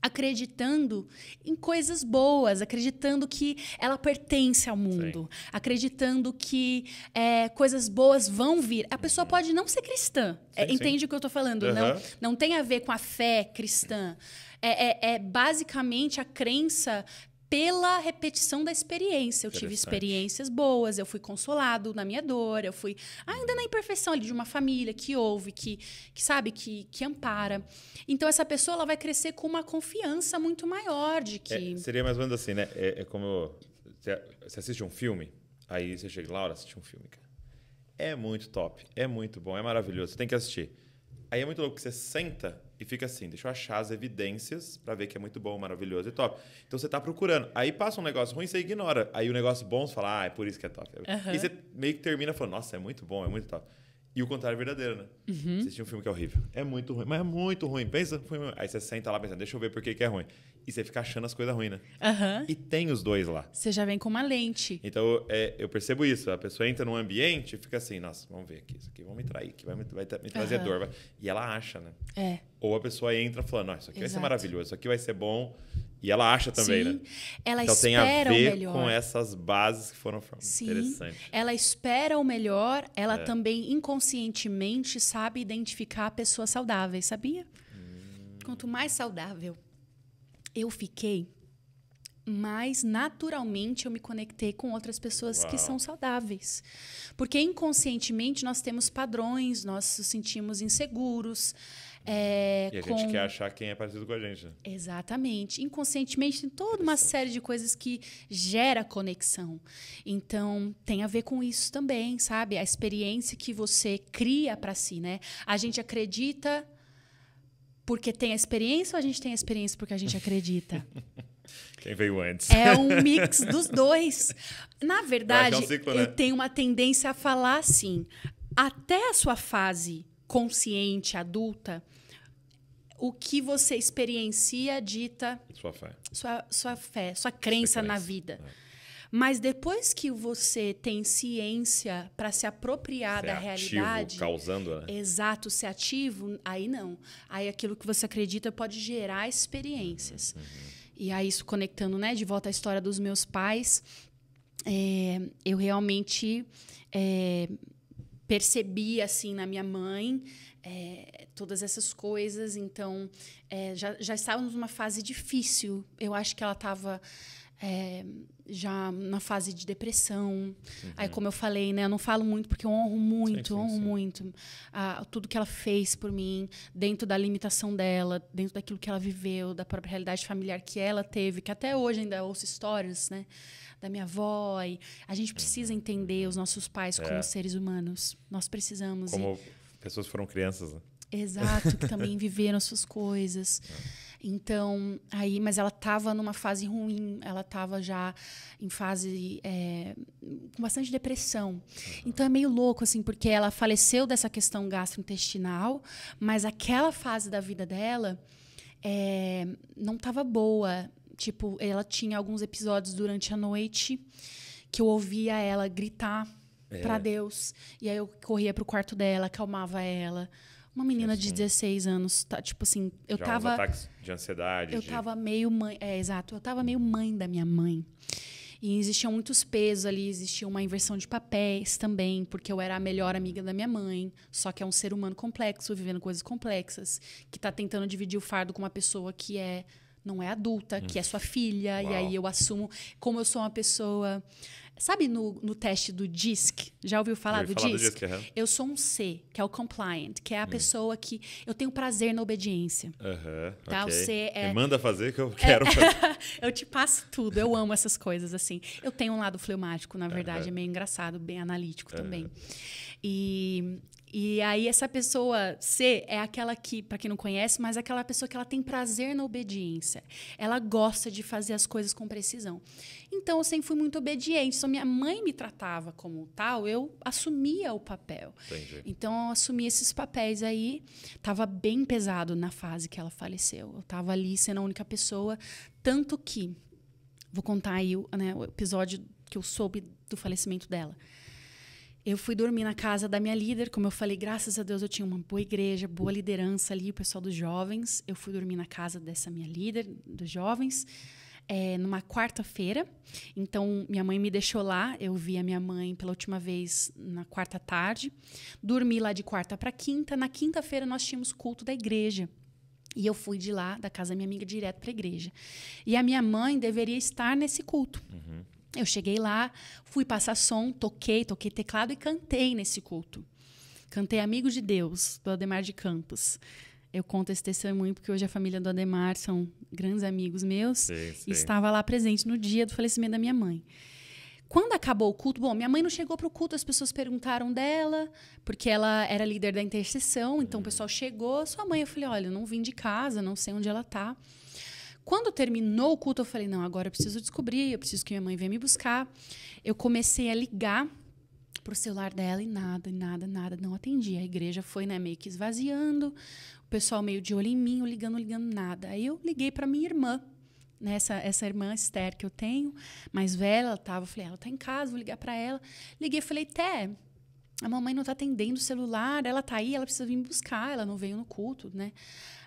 acreditando em coisas boas, acreditando que ela pertence ao mundo, Sim. acreditando que é, coisas boas vão vir. A pessoa uhum. pode não ser cristã, é, sim, entende o que eu estou falando? Uhum. Não, não tem a ver com a fé cristã. É, é, é, basicamente a crença pela repetição da experiência. Eu tive experiências boas, eu fui consolado na minha dor, eu fui ainda na imperfeição ali de uma família que ouve, que, que sabe, que, que ampara. Então, essa pessoa ela vai crescer com uma confiança muito maior de que. É, seria mais ou menos assim, né? É, é como. Você assiste um filme, aí você chega, Laura, assiste um filme, cara. É muito top, é muito bom, é maravilhoso, você tem que assistir. Aí é muito louco que você senta e fica assim, deixa eu achar as evidências para ver que é muito bom, maravilhoso e top. Então você tá procurando. Aí passa um negócio ruim, você ignora. Aí o negócio bom, você fala, ah, é por isso que é top. Uhum. E você meio que termina falando, nossa, é muito bom, é muito top. E o contrário é verdadeiro, né? Uhum. Você assistiu um filme que é horrível. É muito ruim, mas é muito ruim. Pensa, ruim. Aí você senta lá pensando, deixa eu ver por que, que é ruim e você fica achando as coisas ruins, né? Uhum. E tem os dois lá. Você já vem com uma lente. Então, é, eu percebo isso. A pessoa entra num ambiente e fica assim, nossa, vamos ver aqui, isso aqui vai me trair, que vai me, vai me trazer uhum. dor. Vai... E ela acha, né? É. Ou a pessoa entra falando, nossa, isso aqui Exato. vai ser maravilhoso, isso aqui vai ser bom. E ela acha também, Sim. né? Ela então tem a ver com essas bases que foram formadas. Sim. Ela espera o melhor, ela é. também inconscientemente sabe identificar pessoas saudáveis, sabia? Hum. Quanto mais saudável, eu fiquei, mas naturalmente eu me conectei com outras pessoas Uau. que são saudáveis. Porque inconscientemente nós temos padrões, nós nos sentimos inseguros. É, e a com... gente quer achar quem é parecido com a gente. Né? Exatamente. Inconscientemente tem toda uma série de coisas que gera conexão. Então tem a ver com isso também, sabe? A experiência que você cria para si, né? A gente acredita porque tem a experiência ou a gente tem a experiência porque a gente acredita? Quem veio antes? É um mix dos dois. Na verdade, é um ciclo, né? eu tenho uma tendência a falar assim: até a sua fase consciente, adulta, o que você experiencia dita sua fé, sua, sua fé, sua crença, na vida. É. Mas depois que você tem ciência para se apropriar ser da é ativo, realidade, causando, né? exato, ser ativo, aí não. Aí aquilo que você acredita pode gerar experiências. Uhum. E aí isso conectando, né, de volta à história dos meus pais, é, eu realmente é, percebi assim na minha mãe é, todas essas coisas. Então, é, já, já estávamos numa fase difícil. Eu acho que ela estava é, já na fase de depressão. Uhum. Aí, como eu falei, né, eu não falo muito porque eu honro muito, sim, sim, honro sim. muito tudo que ela fez por mim, dentro da limitação dela, dentro daquilo que ela viveu, da própria realidade familiar que ela teve, que até hoje ainda ouço histórias, né, da minha avó. E a gente precisa uhum. entender os nossos pais é. como seres humanos. Nós precisamos. Como e... pessoas foram crianças, né? Exato, que também viveram suas coisas. É. Então, aí, mas ela estava numa fase ruim, ela estava já em fase é, com bastante depressão. Então é meio louco, assim, porque ela faleceu dessa questão gastrointestinal, mas aquela fase da vida dela é, não estava boa. Tipo, ela tinha alguns episódios durante a noite que eu ouvia ela gritar é. para Deus. E aí eu corria pro quarto dela, acalmava ela. Uma menina de 16 anos, tá, tipo assim, eu Já tava. ataques de ansiedade. Eu de... tava meio mãe. É, exato. Eu tava meio mãe da minha mãe. E existiam muitos pesos ali, existia uma inversão de papéis também, porque eu era a melhor amiga da minha mãe, só que é um ser humano complexo, vivendo coisas complexas, que está tentando dividir o fardo com uma pessoa que é não é adulta, hum. que é hum. sua filha, Uau. e aí eu assumo como eu sou uma pessoa Sabe no, no teste do DISC? Já ouviu falar, do, falar DISC? do DISC? Eu sou um C, que é o compliant, que é a uhum. pessoa que eu tenho prazer na obediência. Uhum, tá? Okay. O C é... Me manda fazer que eu é. quero é... fazer. eu te passo tudo, eu amo essas coisas assim. Eu tenho um lado fleumático, na verdade, é meio engraçado, bem analítico também. E, e aí essa pessoa C é aquela que, para quem não conhece, mas é aquela pessoa que ela tem prazer na obediência. Ela gosta de fazer as coisas com precisão. Então eu sempre fui muito obediente. Só então, minha mãe me tratava como tal, eu assumia o papel. Entendi. Então eu assumi esses papéis aí. Tava bem pesado na fase que ela faleceu. Eu tava ali sendo a única pessoa, tanto que vou contar aí né, o episódio que eu soube do falecimento dela. Eu fui dormir na casa da minha líder, como eu falei, graças a Deus eu tinha uma boa igreja, boa liderança ali, o pessoal dos jovens. Eu fui dormir na casa dessa minha líder dos jovens. É, numa quarta-feira. Então, minha mãe me deixou lá. Eu vi a minha mãe pela última vez na quarta tarde. Dormi lá de quarta para quinta. Na quinta-feira, nós tínhamos culto da igreja. E eu fui de lá, da casa da minha amiga, direto para a igreja. E a minha mãe deveria estar nesse culto. Uhum. Eu cheguei lá, fui passar som, toquei, toquei teclado e cantei nesse culto. Cantei Amigos de Deus, do Ademar de Campos. Eu conto esse testemunho porque hoje a família do Ademar são grandes amigos meus. Sim, sim. E estava lá presente no dia do falecimento da minha mãe. Quando acabou o culto, bom, minha mãe não chegou para o culto, as pessoas perguntaram dela, porque ela era líder da intercessão, então hum. o pessoal chegou. Sua mãe, eu falei: olha, não vim de casa, não sei onde ela está. Quando terminou o culto, eu falei: não, agora eu preciso descobrir, eu preciso que minha mãe venha me buscar. Eu comecei a ligar pro celular dela e nada, nada, nada, não atendia. A igreja foi né, meio que esvaziando, o pessoal meio de olho em mim, eu ligando, ligando, nada. Aí eu liguei para minha irmã, né, essa, essa irmã Esther que eu tenho, mais velha, ela tava, eu falei, ah, ela tá em casa, vou ligar para ela. Liguei, falei, Té, a mamãe não tá atendendo o celular, ela tá aí, ela precisa vir me buscar, ela não veio no culto, né?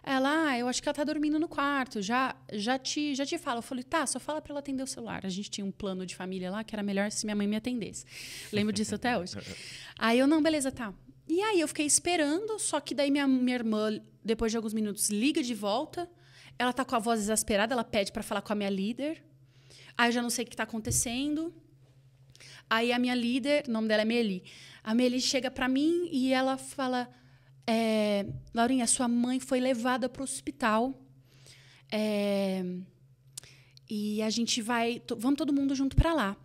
Ela, ah, eu acho que ela tá dormindo no quarto, já já te já te falo. Eu falei, tá, só fala para ela atender o celular. A gente tinha um plano de família lá que era melhor se minha mãe me atendesse. Lembro disso até hoje. Aí eu, não, beleza, tá. E aí eu fiquei esperando, só que daí minha, minha irmã, depois de alguns minutos, liga de volta. Ela tá com a voz exasperada, ela pede para falar com a minha líder. Aí eu já não sei o que tá acontecendo. Aí a minha líder, o nome dela é Meli. A Meli chega para mim e ela fala: é, Laurinha, sua mãe foi levada para o hospital. É, e a gente vai. Vamos todo mundo junto para lá.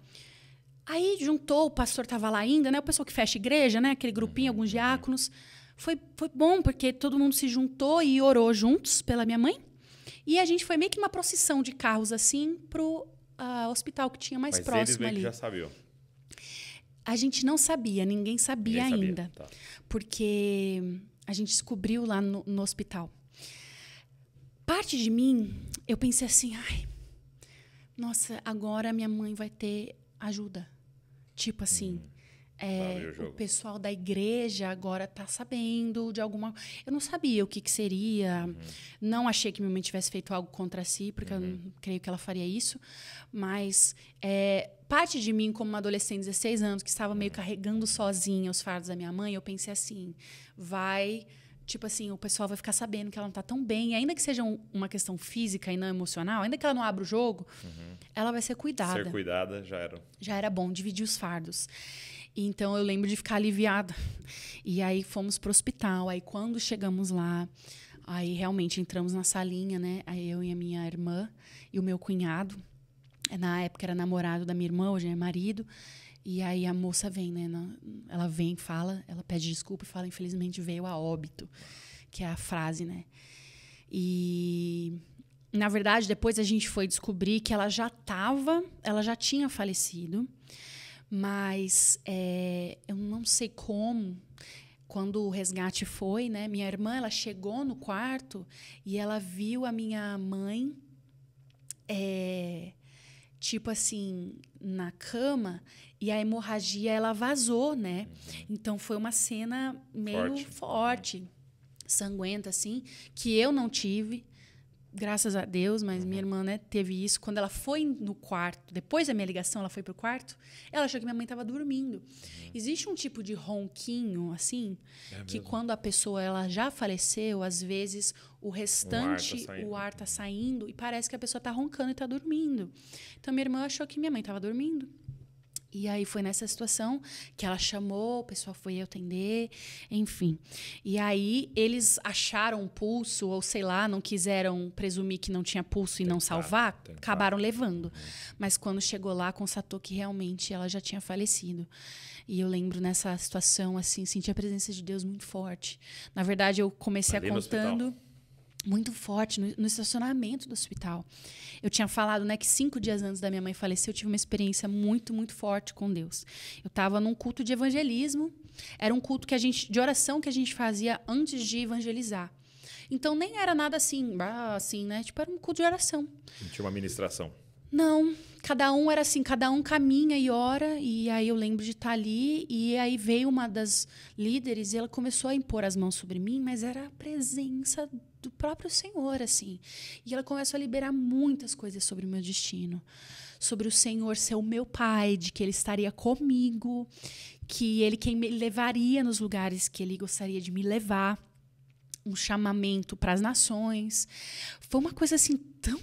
Aí juntou, o pastor estava lá ainda, né? O pessoal que fecha igreja, né? Aquele grupinho, uhum, alguns uhum. diáconos. Foi, foi bom, porque todo mundo se juntou e orou juntos pela minha mãe. E a gente foi meio que uma procissão de carros assim pro uh, hospital que tinha mais Mas próximo eles meio ali. Que já sabiam. A gente não sabia, ninguém sabia ninguém ainda. Sabia. Tá. Porque a gente descobriu lá no, no, hospital. Parte de mim, eu pensei assim, ai, nossa, agora minha mãe vai ter ajuda. Tipo assim. Hum é, o, o, pessoal da igreja agora está sabendo de alguma. Eu não sabia o que, que seria. Uhum. Não achei que minha mãe tivesse feito algo contra si, porque uhum. eu não creio que ela faria isso. Mas é, parte de mim, como uma adolescente de 16 anos, que estava uhum. meio carregando sozinha os fardos da minha mãe, eu pensei assim: vai. Tipo assim, o pessoal vai ficar sabendo que ela não está tão bem. E ainda que seja um, uma questão física e não emocional, ainda que ela não abra o jogo, uhum. ela vai ser cuidada. Ser cuidada já era. Já era bom, dividir os fardos. Então eu lembro de ficar aliviada. E aí fomos pro hospital. Aí quando chegamos lá, aí realmente entramos na salinha, né? Aí eu e a minha irmã e o meu cunhado. Na época era namorado da minha irmã, hoje é marido. E aí a moça vem, né? Ela vem, fala, ela pede desculpa e fala: infelizmente veio a óbito, que é a frase, né? E na verdade depois a gente foi descobrir que ela já estava, ela já tinha falecido. Mas é, eu não sei como, quando o resgate foi, né? Minha irmã ela chegou no quarto e ela viu a minha mãe, é, tipo assim, na cama e a hemorragia ela vazou, né? Uhum. Então foi uma cena meio forte. forte sanguenta assim, que eu não tive, graças a Deus, mas minha uhum. irmã né, teve isso. Quando ela foi no quarto, depois da minha ligação, ela foi pro quarto, ela achou que minha mãe estava dormindo. Uhum. Existe um tipo de ronquinho, assim, é que quando a pessoa ela já faleceu, às vezes o restante, o ar está saindo. Tá saindo. e parece que a pessoa está roncando e está dormindo. Então minha irmã achou que minha mãe estava dormindo. E aí foi nessa situação que ela chamou, o pessoal foi atender, enfim. E aí eles acharam o pulso, ou sei lá, não quiseram presumir que não tinha pulso e não salvar, acabaram levando. Uhum. Mas quando chegou lá, constatou que realmente ela já tinha falecido. E eu lembro nessa situação, assim, senti a presença de Deus muito forte. Na verdade, eu comecei Ali contando muito forte no, no, estacionamento do hospital. Eu tinha falado, né, que cinco dias antes da minha mãe falecer, eu tive uma experiência muito, muito forte com Deus. Eu estava num culto de evangelismo. Era um culto que a gente, de oração que a gente fazia antes de evangelizar. Então nem era nada assim, assim, né? Tipo era um culto de oração. Não tinha uma ministração. Não, cada um era assim, cada um caminha e ora, e aí eu lembro de estar tá ali, e aí veio uma das líderes e ela começou a impor as mãos sobre mim, mas era a presença do próprio Senhor, assim. E ela começou a liberar muitas coisas sobre o meu destino, sobre o Senhor ser o meu pai, de que ele estaria comigo, que ele quem me levaria nos lugares que ele gostaria de me levar, um chamamento para as nações. Foi uma coisa assim tão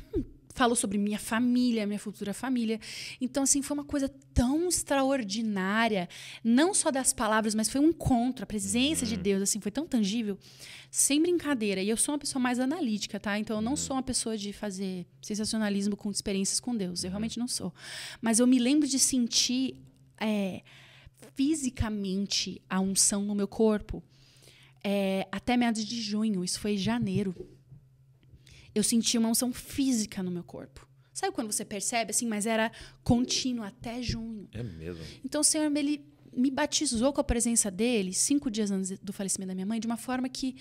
falou sobre minha família, minha futura família. Então, assim, foi uma coisa tão extraordinária, não só das palavras, mas foi um encontro, a presença uhum. de Deus, assim, foi tão tangível, sem brincadeira. E eu sou uma pessoa mais analítica, tá? Então, eu não uhum. sou uma pessoa de fazer sensacionalismo com experiências com Deus, eu uhum. realmente não sou. Mas eu me lembro de sentir é, fisicamente a unção no meu corpo. É, até meados de junho, isso foi janeiro eu senti uma unção física no meu corpo. Sabe quando você percebe assim, mas era contínuo até junho. É mesmo. Então o Senhor ele me batizou com a presença dele cinco dias antes do falecimento da minha mãe, de uma forma que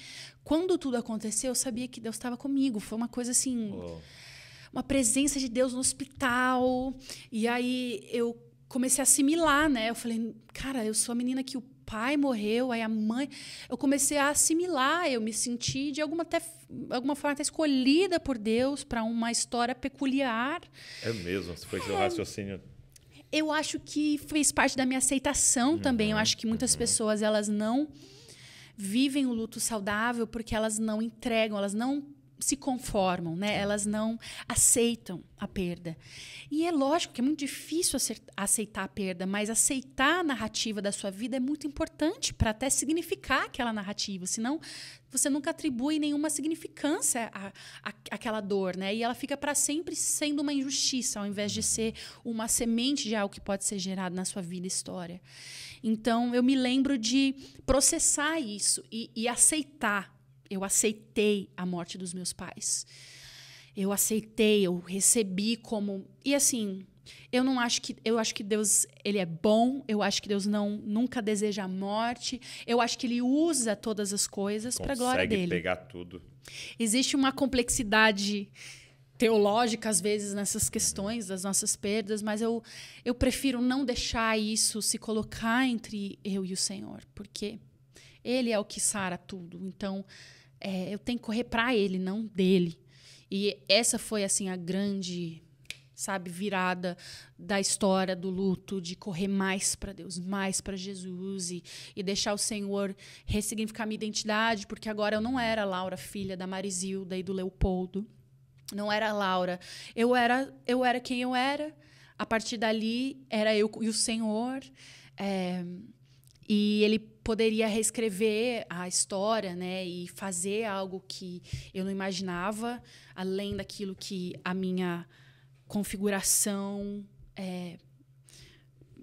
quando tudo aconteceu, eu sabia que Deus estava comigo. Foi uma coisa assim, oh. uma presença de Deus no hospital. E aí eu comecei a assimilar, né? Eu falei, cara, eu sou a menina que o pai morreu, aí a mãe. Eu comecei a assimilar, eu me senti de alguma, até, alguma forma até escolhida por Deus para uma história peculiar. É mesmo, foi é. seu é. raciocínio. Eu acho que fez parte da minha aceitação uhum. também. Eu acho que muitas uhum. pessoas elas não vivem o luto saudável porque elas não entregam, elas não se conformam, né? Elas não aceitam a perda. E é lógico que é muito difícil aceitar a perda, mas aceitar a narrativa da sua vida é muito importante para até significar aquela narrativa, senão você nunca atribui nenhuma significância à, àquela dor, né? E ela fica para sempre sendo uma injustiça, ao invés de ser uma semente de algo que pode ser gerado na sua vida e história. Então, eu me lembro de processar isso e, e aceitar eu aceitei a morte dos meus pais. Eu aceitei, eu recebi como e assim, eu não acho que eu acho que Deus ele é bom, eu acho que Deus não nunca deseja a morte. Eu acho que ele usa todas as coisas para glória dele. Consegue pegar tudo. Existe uma complexidade teológica às vezes nessas questões das nossas perdas, mas eu eu prefiro não deixar isso se colocar entre eu e o Senhor, porque ele é o que sara tudo. Então, é, eu tenho que correr para ele, não dele. E essa foi assim a grande, sabe, virada da história do luto, de correr mais para Deus, mais para Jesus e, e, deixar o Senhor ressignificar minha identidade, porque agora eu não era Laura, filha da Marizilda e do Leopoldo. Não era Laura. Eu era, eu era quem eu era. A partir dali era eu e o Senhor. É, e ele poderia reescrever a história, né, e fazer algo que eu não imaginava, além daquilo que a minha configuração é,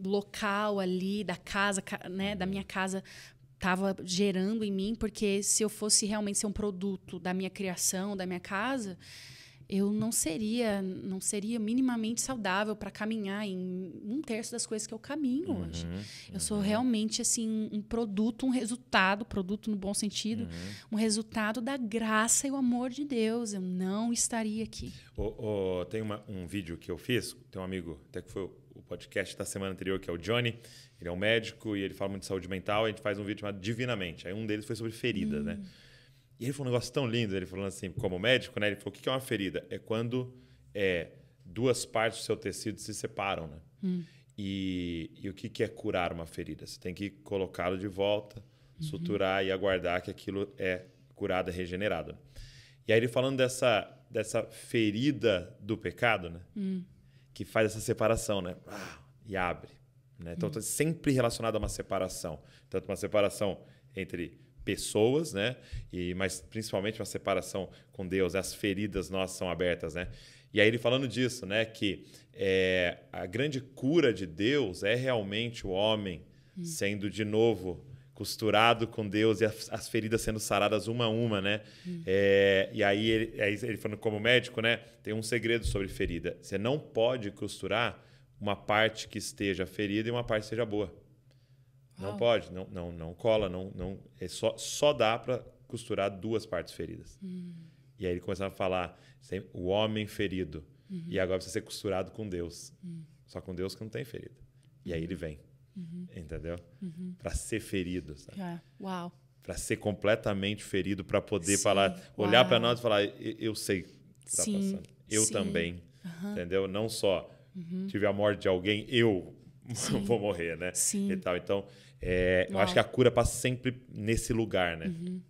local ali da casa, né, da minha casa estava gerando em mim, porque se eu fosse realmente ser um produto da minha criação, da minha casa, eu não seria não seria minimamente saudável para caminhar em um terço das coisas que eu caminho uhum, hoje. Eu uhum. sou realmente assim um produto, um resultado, produto no bom sentido, uhum. um resultado da graça e o amor de Deus. Eu não estaria aqui. Oh, oh, tem uma, um vídeo que eu fiz, tem um amigo, até que foi o podcast da semana anterior, que é o Johnny. Ele é um médico e ele fala muito de saúde mental. A gente faz um vídeo chamado Divinamente. Aí um deles foi sobre feridas, né? Hum. E ele falou um negócio tão lindo, ele falando assim, como médico, né? Ele falou, o que é uma ferida? É quando é, duas partes do seu tecido se separam, né? Hum. E, e, o que, que é curar uma ferida? Você tem que colocá-lo de volta, uhum. suturar e aguardar que aquilo é curado, é regenerado. Né? E aí ele falando dessa, dessa ferida do pecado, né? Hum. Que faz essa separação, né? Ah, e abre. Né? Então, está hum. sempre relacionado a uma separação. Tanto uma separação entre pessoas, né? E, mas principalmente uma separação com Deus, as feridas nossas são abertas, né? E aí ele falando disso, né? Que é, a grande cura de Deus é realmente o homem hum. sendo de novo costurado com Deus e as, as feridas sendo saradas uma a uma, né? Hum. É, e aí ele, aí ele falando como médico, né? Tem um segredo sobre ferida. Você não pode costurar uma parte que esteja ferida e uma parte que seja boa. Não pode, não, não, não cola, não, não, é só, só dá para costurar duas partes feridas. Hum. E aí ele começava a falar, o homem ferido. Uhum. E agora precisa ser costurado com Deus. Uhum. Só com Deus que não tem ferida. E aí ele uhum. vem. Uhum. Entendeu? Uhum. Para ser ferido. Sabe? É. Uau. Para ser completamente ferido, para poder Sim. falar, olhar para nós e falar: eu, sei o que está passando. Eu Sim. também. Entendeu? Não só uhum. tive a morte de alguém, eu vou morrer, né? Sim. E tal. Então, é, eu acho que a cura passa sempre nesse lugar, né? Uhum.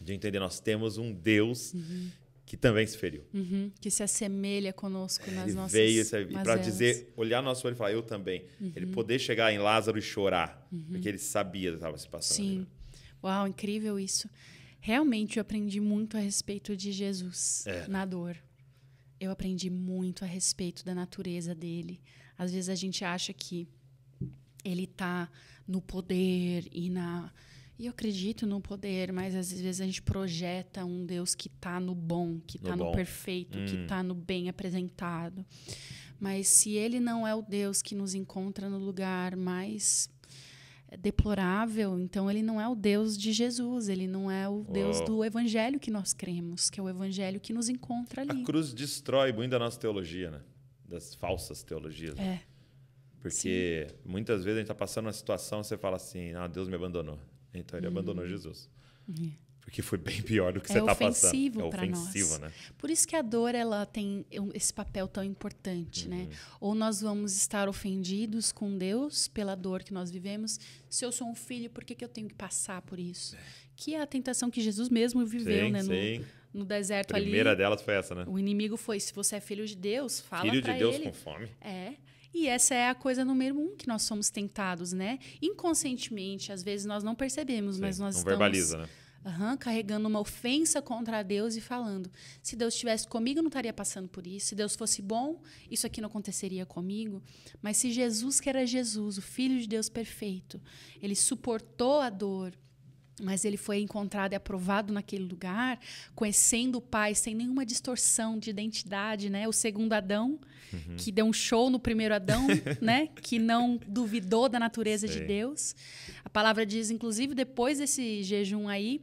De entender, nós temos um Deus uhum. que também se feriu. Uhum. Que se assemelha conosco nas ele nossas veio para dizer, olhar nosso olho e falar, eu também. Ele uhum. poder chegar em Lázaro e chorar, uhum. porque ele sabia que estava se passando. Sim. Ali. Né? Uau, incrível isso. Realmente eu aprendi muito a respeito de Jesus é. na dor. Eu aprendi muito a respeito da natureza dele. Às vezes a gente acha que ele está no poder e na e eu acredito no poder, mas às vezes a gente projeta um Deus que está no bom, que está no, tá no perfeito, hum. que está no bem apresentado. Mas se ele não é o Deus que nos encontra no lugar mais deplorável, então ele não é o Deus de Jesus, ele não é o Deus oh. do evangelho que nós cremos, que é o evangelho que nos encontra ali. A cruz destrói muito a nossa teologia, né? Das falsas teologias. É. Né? Porque Sim. muitas vezes a gente está passando uma situação e você fala assim: ah, Deus me abandonou. Então ele hum. abandonou uhum. Jesus. Yeah. É. Porque foi bem pior do que é você está passando. É ofensivo para nós. Né? Por isso que a dor ela tem esse papel tão importante, né? uhum. né? Ou nós vamos estar ofendidos com Deus pela dor que nós vivemos. Se eu sou um filho, por que, que eu tenho que passar por isso? É. Que é a tentação que Jesus mesmo viveu, sim, né? Sim. No, no deserto primeira ali. primeira delas foi essa, né? O inimigo foi: se você é filho de Deus, fala para ele filho de Deus ele. com fome. É. E essa é a coisa número um que nós somos tentados, né? Inconscientemente, às vezes nós não percebemos, Sim, mas nós não estamos... verbaliza, né? Uhum, carregando uma ofensa contra Deus e falando: se Deus estivesse comigo, não estaria passando por isso. Se Deus fosse bom, isso aqui não aconteceria comigo. Mas se Jesus, que era Jesus, o Filho de Deus perfeito, ele suportou a dor, mas ele foi encontrado e aprovado naquele lugar, conhecendo o pai sem nenhuma distorção de identidade, né? O segundo Adão, uhum. que deu um show no primeiro Adão, né? Que não duvidou da natureza Sei. de Deus. A palavra diz, inclusive, depois desse jejum aí,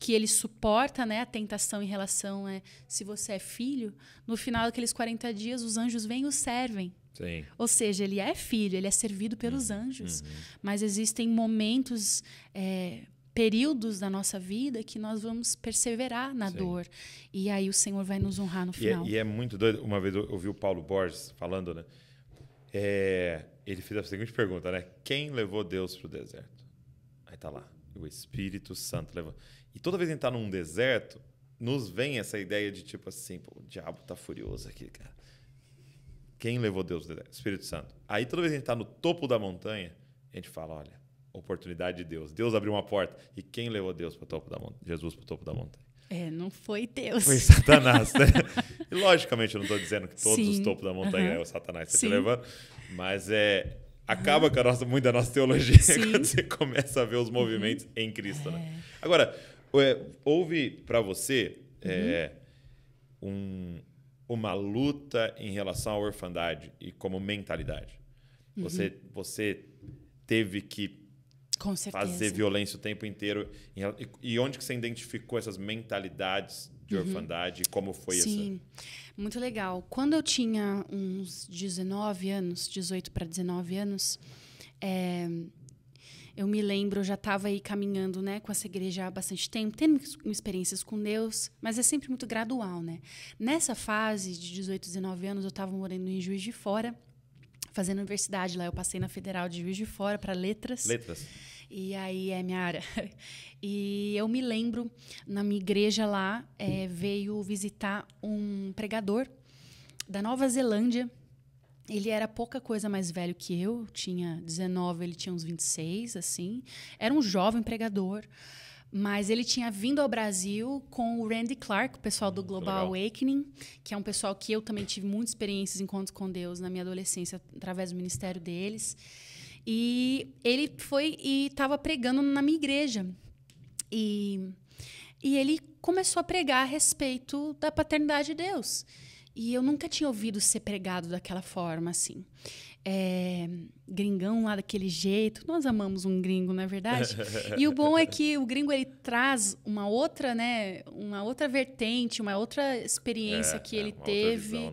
que ele suporta né, a tentação em relação a se você é filho, no final daqueles 40 dias os anjos vêm e o servem. Sim. Ou seja, ele é filho, ele é servido pelos uhum. anjos. Uhum. Mas existem momentos é, períodos da nossa vida que nós vamos perseverar na Sim. dor. E aí o Senhor vai nos honrar no final. E é, e é muito doido. Uma vez eu ouvi o Paulo Borges falando, né? É, ele fez a seguinte pergunta, né? Quem levou Deus para o deserto? Aí tá lá. O Espírito Santo levou. E toda vez que a gente tá num deserto, nos vem essa ideia de tipo assim, o diabo tá furioso aqui, cara. Quem levou Deus para o deserto? Espírito Santo. Aí toda vez que a gente tá no topo da montanha, a gente fala, olha, oportunidade de Deus. Deus abriu uma porta. E quem levou Deus para o topo da montanha? Jesus para o topo da montanha. É, não foi Deus. Foi Satanás, né? e, logicamente, eu não estou dizendo que todos Sim. os topos da montanha uhum. é o Satanás que está te levando, mas é, acaba com a nossa, muito da nossa teologia Sim. quando você começa a ver os uhum. movimentos uhum. em Cristo. Né? É. Agora, é, houve para você é, uhum. um, uma luta em relação à orfandade e como mentalidade. Você, uhum. você teve que com certeza. Fazer violência o tempo inteiro. E onde que você identificou essas mentalidades de uhum. orfandade? como foi isso? Sim, essa? muito legal. Quando eu tinha uns 19 anos, 18 para 19 anos, é, eu me lembro, eu já estava aí caminhando né, com essa igreja há bastante tempo, tendo experiências com Deus, mas é sempre muito gradual. né? Nessa fase de 18, 19 anos, eu estava morando em Juiz de Fora fazendo universidade lá. Eu passei na Federal de Juiz de Fora para letras. Letras. E aí é minha área. E eu me lembro, na minha igreja lá, é, veio visitar um pregador da Nova Zelândia. Ele era pouca coisa mais velho que eu, tinha 19, ele tinha uns 26, assim. Era um jovem pregador. Mas ele tinha vindo ao Brasil com o Randy Clark, o pessoal do hum, Global Legal. Awakening, que é um pessoal que eu também tive muitas experiências em encontros com Deus na minha adolescência através do ministério deles. E ele foi e estava pregando na minha igreja. E, e ele começou a pregar a respeito da paternidade de Deus. E eu nunca tinha ouvido ser pregado daquela forma assim é, gringão lá daquele jeito. Nós amamos um gringo, não é verdade? e o bom é que o gringo ele traz uma outra, né, uma outra vertente, uma outra experiência é, que é, ele teve. Né?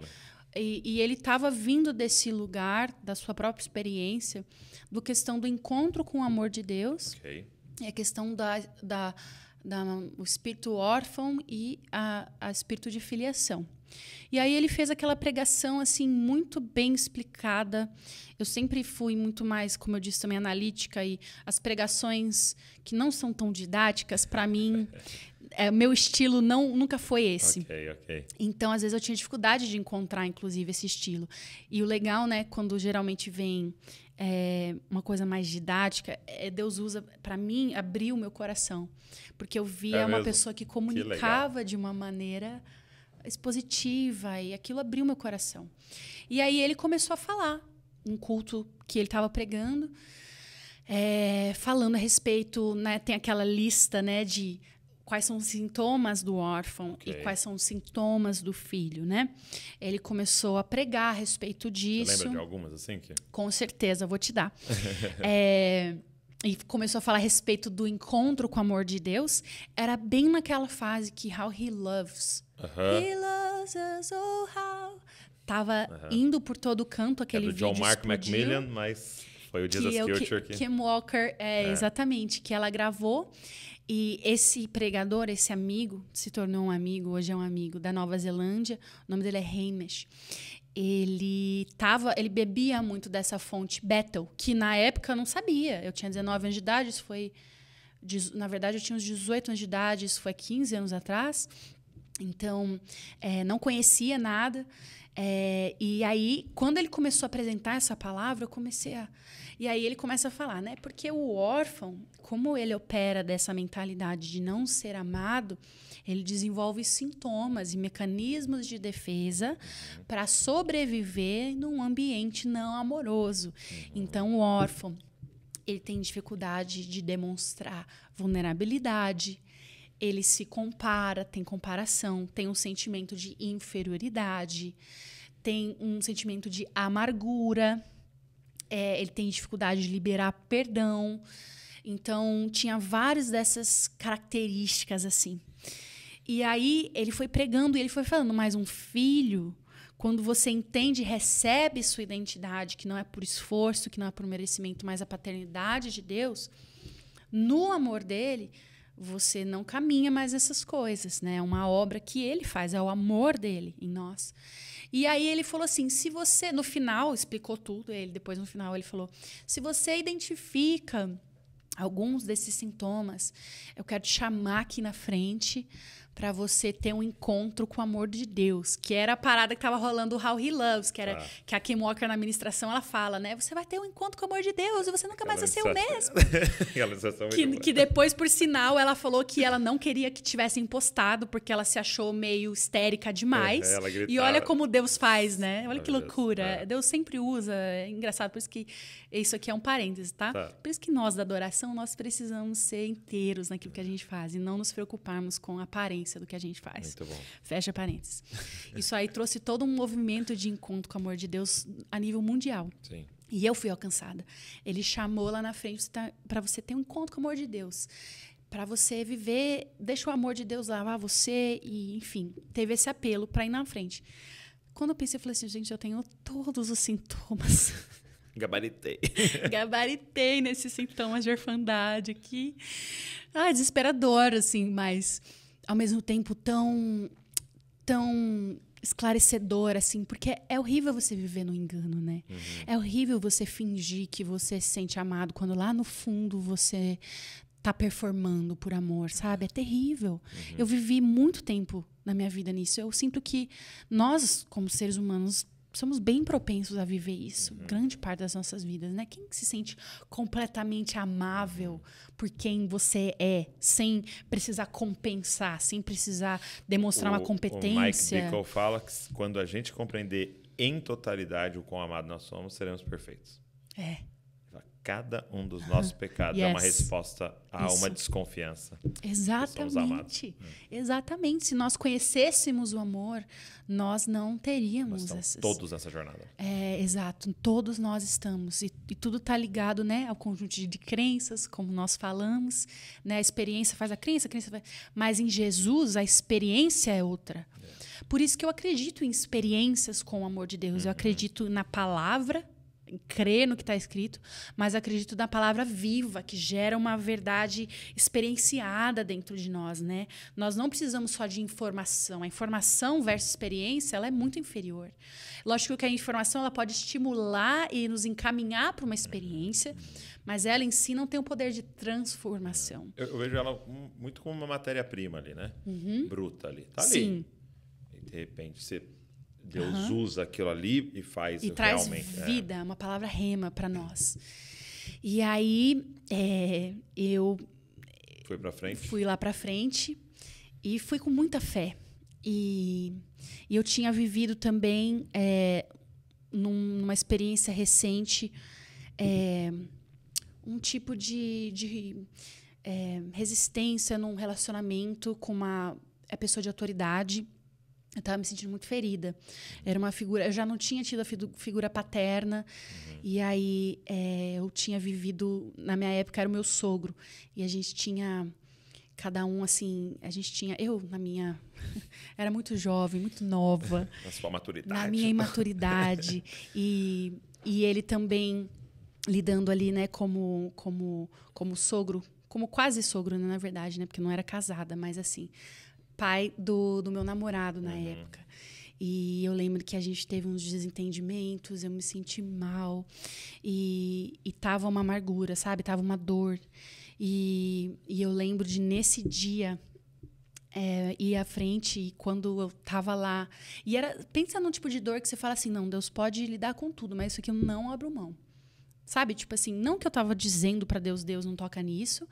e, e, ele estava vindo desse lugar, da sua própria experiência, do questão do encontro com o amor de Deus. Okay. E a questão da, da, da, o espírito órfão e a, a espírito de filiação. E aí ele fez aquela pregação assim muito bem explicada. Eu sempre fui muito mais, como eu disse, também analítica e as pregações que não são tão didáticas para mim, é, meu estilo não nunca foi esse. Okay, okay. Então às vezes eu tinha dificuldade de encontrar, inclusive, esse estilo. E o legal, né, quando geralmente vem é, uma coisa mais didática, é, Deus usa para mim abriu o meu coração, porque eu via é uma pessoa que comunicava que de uma maneira expositiva e aquilo abriu meu coração. E aí ele começou a falar um culto que ele estava pregando, é, falando a respeito, né, tem aquela lista, né, de quais são os sintomas do órfão okay. e quais são os sintomas do filho, né? Ele começou a pregar a respeito disso. Você lembra de algumas assim que? Com certeza, vou te dar. é, e começou a falar a respeito do encontro com o amor de Deus. Era bem naquela fase que How He Loves estava He loves us, oh, how. Tava indo por todo canto é aquele é do vídeo. John Mark explodiu, Macmillan, mas foi o Jesus que é que. Kim Walker, é, é. exatamente, que ela gravou. E esse pregador, esse amigo, se tornou um amigo, hoje é um amigo da Nova Zelândia. O nome dele é Hamish. Ele tava, ele bebia muito dessa fonte Bethel, que na época eu não sabia. Eu tinha 19 anos de idade, isso foi na verdade eu tinha uns 18 anos de idade, isso foi 15 anos atrás. Então, é, não conhecia nada. É, e aí, quando ele começou a apresentar essa palavra, eu comecei a. E aí ele começa a falar, né? Porque o órfão, como ele opera dessa mentalidade de não ser amado, ele desenvolve sintomas e mecanismos de defesa para sobreviver num ambiente não amoroso. Uhum. Então, o órfão ele tem dificuldade de demonstrar vulnerabilidade, ele se compara, tem comparação, tem um sentimento de inferioridade, tem um sentimento de amargura, é, ele tem dificuldade de liberar perdão. Então, tinha várias dessas características assim. E aí ele foi pregando e ele foi falando, mas um filho, quando você entende, recebe sua identidade, que não é por esforço, que não é por merecimento, mas a paternidade de Deus, no amor dele, você não caminha mais essas coisas, né? É uma obra que ele faz, é o amor dele em nós. E aí ele falou assim: se você, no final, explicou tudo, ele depois no final ele falou: se você identifica alguns desses sintomas, eu quero te chamar aqui na frente para você ter um encontro com o amor de Deus, que era a parada que tava rolando o How He Loves, que era ah. que a Kim Walker na administração ela fala, né? Você vai ter um encontro com o amor de Deus e você nunca mais vai ser o é mesmo. É que, que, depois, por sinal, ela falou que ela não queria que tivesse impostado porque ela se achou meio histérica demais. É, e olha como Deus faz, né? Olha que loucura. É. Deus sempre usa, é engraçado, por isso que isso aqui é um parêntese, tá? tá? Por isso que nós da adoração nós precisamos ser inteiros naquilo que a gente faz e não nos preocuparmos com a aparência do que a gente faz. Muito bom. Fecha parênteses. Isso aí trouxe todo um movimento de encontro com o amor de Deus a nível mundial. Sim. E eu fui alcançada. Ele chamou lá na frente tá, para você ter um encontro com o amor de Deus para você viver, deixa o amor de Deus lavar você e, enfim, teve esse apelo para ir na frente. Quando eu pensei, eu falei assim, gente, eu tenho todos os sintomas. Gabaritei. Gabaritei nesses sintomas de orfandade aqui, ah, desesperador assim, mas ao mesmo tempo tão tão esclarecedor, assim, porque é horrível você viver no engano, né? Uhum. É horrível você fingir que você se sente amado quando lá no fundo você tá performando por amor, sabe? É terrível. Uhum. Eu vivi muito tempo na minha vida nisso. Eu sinto que nós, como seres humanos, somos bem propensos a viver isso, uhum. grande parte das nossas vidas, né? Quem se sente completamente amável uhum. por quem você é, sem precisar compensar, sem precisar demonstrar o, uma competência? O Mike Bickle fala que quando a gente compreender em totalidade o quão amado nós somos, seremos perfeitos. É cada um dos nossos ah, pecados yes. é uma resposta a Isso. uma desconfiança. Exatamente. Hum. Exatamente. Se nós conhecêssemos o amor, nós não teríamos nós essas... todos nessa jornada. É, exato. Todos nós estamos. E, e tudo está ligado né, ao conjunto de, de, crenças, como nós falamos. Né, a experiência faz a crença, a crença faz... Mas em Jesus, a experiência é outra. É. Por isso que eu acredito em experiências com o amor de Deus. Eu uhum. acredito na palavra crer no que está escrito, mas acredito na palavra viva, que gera uma verdade experienciada dentro de nós, né? Nós não precisamos só de informação. A informação versus experiência, ela é muito inferior. Lógico que a informação ela pode estimular e nos encaminhar para uma experiência, mas ela em si não tem o poder de transformação. É. Eu, eu vejo ela muito como uma matéria-prima ali, né? Uhum. Bruta ali. Tá ali. Sim. E de repente você Deus uhum. usa aquilo ali e faz e realmente. Traz é. vida, é. uma palavra rema para nós. E aí é, eu fui para frente. Fui lá para frente e fui com muita fé. E, e eu tinha vivido também é, num, numa experiência recente é, um tipo de, de é, resistência num relacionamento com uma a é, pessoa de autoridade eu estava me sentindo muito ferida. Era uma figura. Eu já não tinha tido a figura paterna. Uhum. E aí é, eu tinha vivido. Na minha época era o meu sogro. E a gente tinha. Cada um, assim. A gente tinha. Eu, na minha. era muito jovem, muito nova. Na sua maturidade. Na minha imaturidade. e, e ele também lidando ali, né, como, como, como sogro. Como quase sogro, né, na verdade, né? Porque não era casada, mas assim pai do, do meu namorado na uhum. época. E eu lembro que a gente teve uns desentendimentos, eu me senti mal. E, e tava uma amargura, sabe? Tava uma dor. E, e eu lembro de, nesse dia, é, ir à frente e quando eu tava lá. E era. Pensa num tipo de dor que você fala assim: não, Deus pode lidar com tudo, mas isso aqui eu não abro mão. Sabe? Tipo assim, não que eu tava dizendo para Deus, Deus não toca nisso,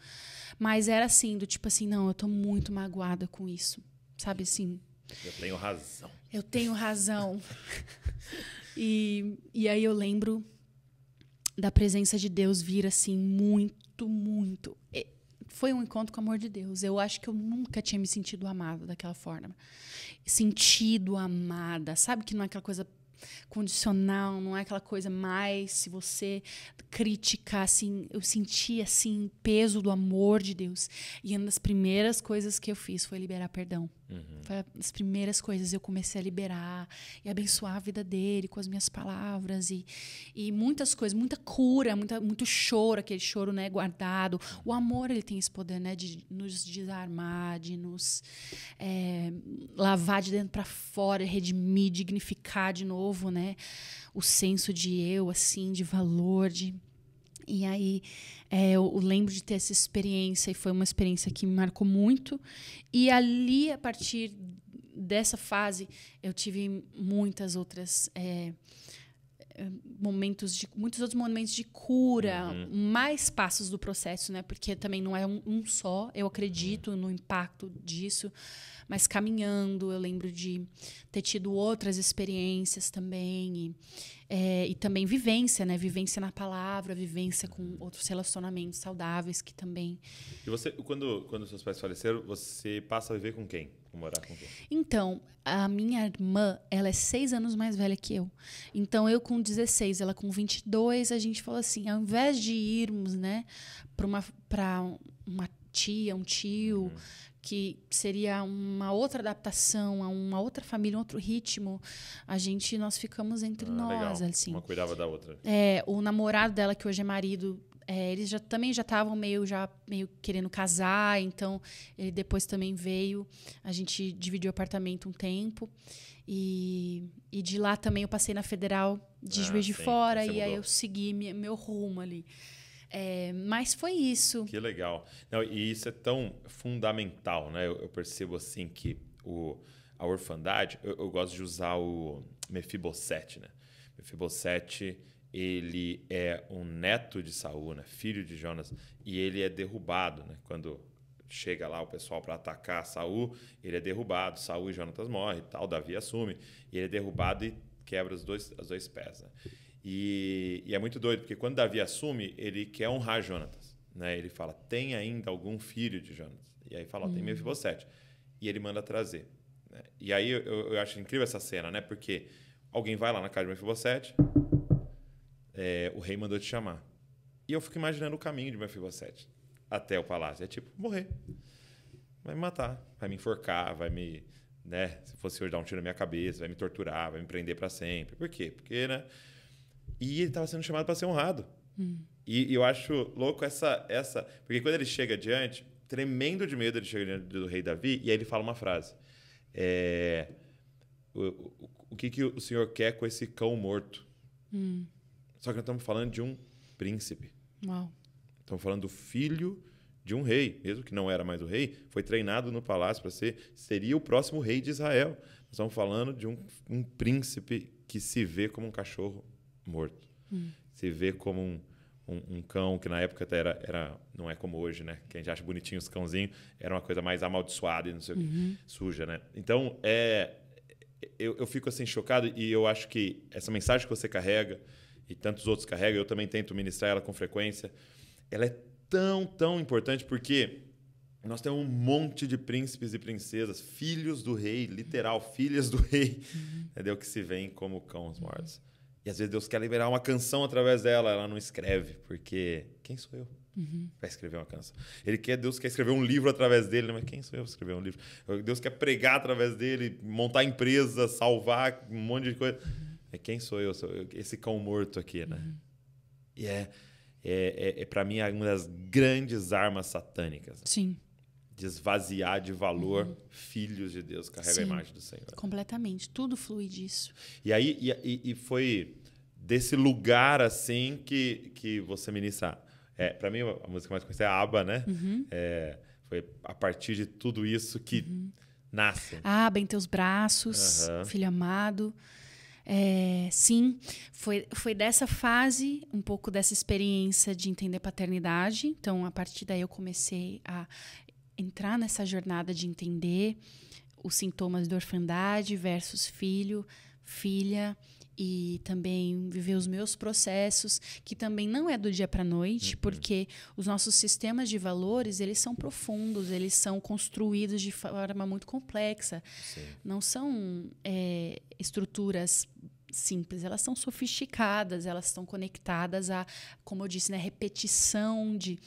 mas era assim, do tipo assim, não, eu tô muito magoada com isso. Sabe assim? Eu tenho razão. Eu tenho razão. e, e aí eu lembro da presença de Deus vir assim, muito, muito. E, foi um encontro com o amor de Deus. Eu acho que eu nunca tinha me sentido amada daquela forma. Sentido amada, sabe? Que não é aquela coisa condicional, não é aquela coisa mais se você critica, assim, eu senti assim peso do amor de Deus. E uma das primeiras coisas que eu fiz foi liberar perdão. Uhum. Foi as primeiras coisas eu comecei a liberar e abençoar a vida dele com as minhas palavras e, e muitas coisas, muita cura, muita, muito choro, aquele choro né, guardado. O amor ele tem esse poder né, de nos desarmar, de nos é, lavar de dentro para fora, redimir, dignificar de novo, né? O senso de eu, assim, de valor, de e aí é, eu lembro de ter essa experiência e foi uma experiência que me marcou muito. E ali, a partir dessa fase, eu tive muitas outras. É, é momentos de muitos outros momentos de cura uhum. mais passos do processo né porque também não é um, um só eu acredito uhum. no impacto disso mas caminhando. Eu lembro de ter tido outras experiências também. E, é, e também vivência, né? Vivência na palavra, vivência com outros relacionamentos saudáveis que também. E você, quando, quando seus pais faleceram, você passa a viver com quem? Morar com quem? Então, a minha irmã, ela é seis anos mais velha que eu. Então, eu com 16, ela com 22, a gente falou assim: ao invés de irmos, né, para uma, pra uma tia, um tio, uhum. que seria uma outra adaptação a uma outra família, um outro ritmo. A gente, nós ficamos entre ah, nós, legal. assim. Uma cuidava da outra. É, o namorado dela, que hoje é marido, é, eles já, também já estavam meio já meio querendo casar, então ele depois também veio. A gente dividiu o apartamento um tempo e, e de lá também eu passei na federal de ah, Juiz de sim, Fora e mudou. aí eu segui meu rumo ali. É, mas foi isso. Que legal. Não, e isso é tão fundamental, né? Eu, eu percebo assim que o, a orfandade, eu, eu, gosto de usar o Mefibosete, né? Mefibosete, ele é um neto de Saul, né? filho de Jonas, e ele é derrubado, né? Quando chega lá o pessoal para atacar Saul, ele é derrubado, Saul e Jonatas morrem, tal, Davi assume, e ele é derrubado e quebra os dois, as dois pés. Né? E, e, é muito doido, porque quando Davi assume, ele quer honrar Jonatas. Né? Ele fala, tem ainda algum filho de Jonatas? E aí fala, meu tem hum. Mefibosete. E ele manda trazer. Né? E aí eu, eu, acho incrível essa cena, né? Porque alguém vai lá na casa de Mefibosete, é, o rei mandou te chamar. E eu fico imaginando o caminho de Mefibosete até o palácio. É tipo, morrer. Vai me matar, vai me enforcar, vai me... Né? Se fosse hoje dar um tiro na minha cabeça, vai me torturar, vai me prender para sempre. Por quê? Porque, né? E ele estava sendo chamado para ser honrado. Hum. E, e eu acho louco essa, essa. Porque quando ele chega diante, tremendo de medo, ele chega diante do rei Davi, e aí ele fala uma frase: é, o, o, o, que, que o senhor quer com esse cão morto? Hum. Só que nós estamos falando de um príncipe. Uau. Estamos falando do filho de um rei, mesmo que não era mais o rei, foi treinado no palácio para ser, seria o próximo rei de Israel. Nós estamos falando de um, um príncipe que se vê como um cachorro morto. Hum. Se vê como um, um, um, cão que na época era, era não é como hoje, né? Que a gente acha bonitinho os cãozinhos, era uma coisa mais amaldiçoada e não sei o que, uhum. suja, né? Então, é, eu, eu fico assim chocado e eu acho que essa mensagem que você carrega e tantos outros carregam, eu também tento ministrar ela com frequência, ela é tão, tão importante porque nós temos um monte de príncipes e princesas, filhos do rei, literal, filhas do rei, uhum. entendeu? Que se veem como cãos mortos. Uhum. E às vezes Deus quer liberar uma canção através dela, ela não escreve, porque quem sou eu? Uhum. Vai escrever uma canção. Ele quer, Deus quer escrever um livro através dele, né? mas quem sou eu para escrever um livro? Deus quer pregar através dele, montar empresa, salvar um monte de coisa. Uhum. É quem sou eu? esse cão morto aqui, né? Uhum. E é, é, é, é para mim uma das grandes armas satânicas. Sim desvaziar de valor uhum. filhos de Deus, carrega Sim, a imagem do Senhor. Completamente, tudo flui disso. E aí e, e foi desse lugar assim que que você ministra. É, para mim a música mais conhecida é Aba, né? Uhum. É, foi a partir de tudo isso que uhum. nasce. Aba em teus braços, filho amado. É, sim, foi, foi dessa fase, um pouco dessa experiência de entender paternidade. Então, a partir daí eu comecei a entrar nessa jornada de entender os sintomas da orfandade versus filho, filha e também viver os meus processos, que também não é do dia para noite, uhum. porque os nossos sistemas de valores, eles são profundos, eles são construídos de forma muito complexa. Sim. Não são é, estruturas simples, elas são sofisticadas, elas estão conectadas a, como eu disse, né, repetição de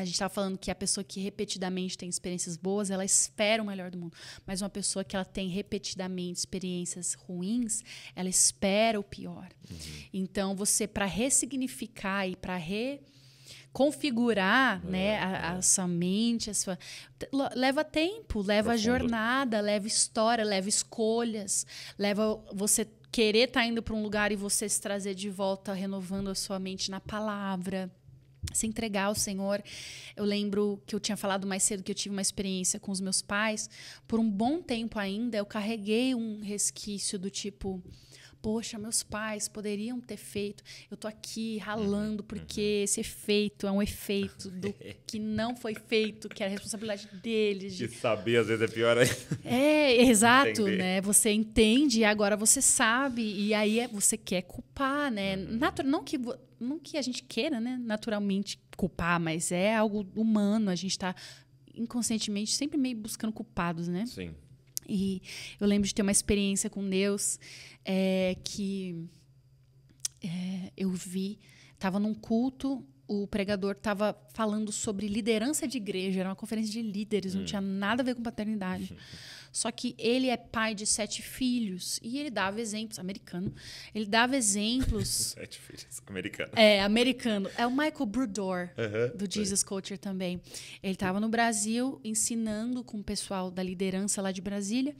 a gente estava falando que a pessoa que repetidamente tem experiências boas, ela espera o melhor do mundo. Mas uma pessoa que ela tem repetidamente experiências ruins, ela espera o pior. Uhum. Então, você, para ressignificar e para reconfigurar é, né, é. A, a, é. sua mente, a sua. Leva tempo, leva Profundo. jornada, leva história, leva escolhas, leva você querer estar tá indo para um lugar e você se trazer de volta, renovando a sua mente na palavra se entregar ao Senhor. Eu lembro que eu tinha falado mais cedo que eu tive uma experiência com os meus pais. Por um bom tempo ainda, eu carreguei um resquício do tipo. Poxa, meus pais poderiam ter feito. Eu tô aqui uhum, ralando porque uhum. esse efeito é um efeito do que não foi feito, que era a responsabilidade deles. De... saber às vezes é pior ainda. É, exato, Entender. né? Você entende e agora você sabe e aí é, você quer culpar, né? Uhum. Natural, não que não que a gente queira, né, naturalmente culpar, mas é algo humano. A gente está inconscientemente sempre meio buscando culpados, né? Sim. E eu lembro de ter uma experiência com Deus é, que é, eu vi, estava num culto, o pregador estava falando sobre liderança de igreja, era uma conferência de líderes, hum. não tinha nada a ver com paternidade. Só que ele é pai de sete filhos e ele dava exemplos, americano, ele dava exemplos. sete filhos, americano. É, americano. É o Michael Brudor, do Jesus foi. Culture também. Ele estava no Brasil ensinando com o pessoal da liderança lá de Brasília,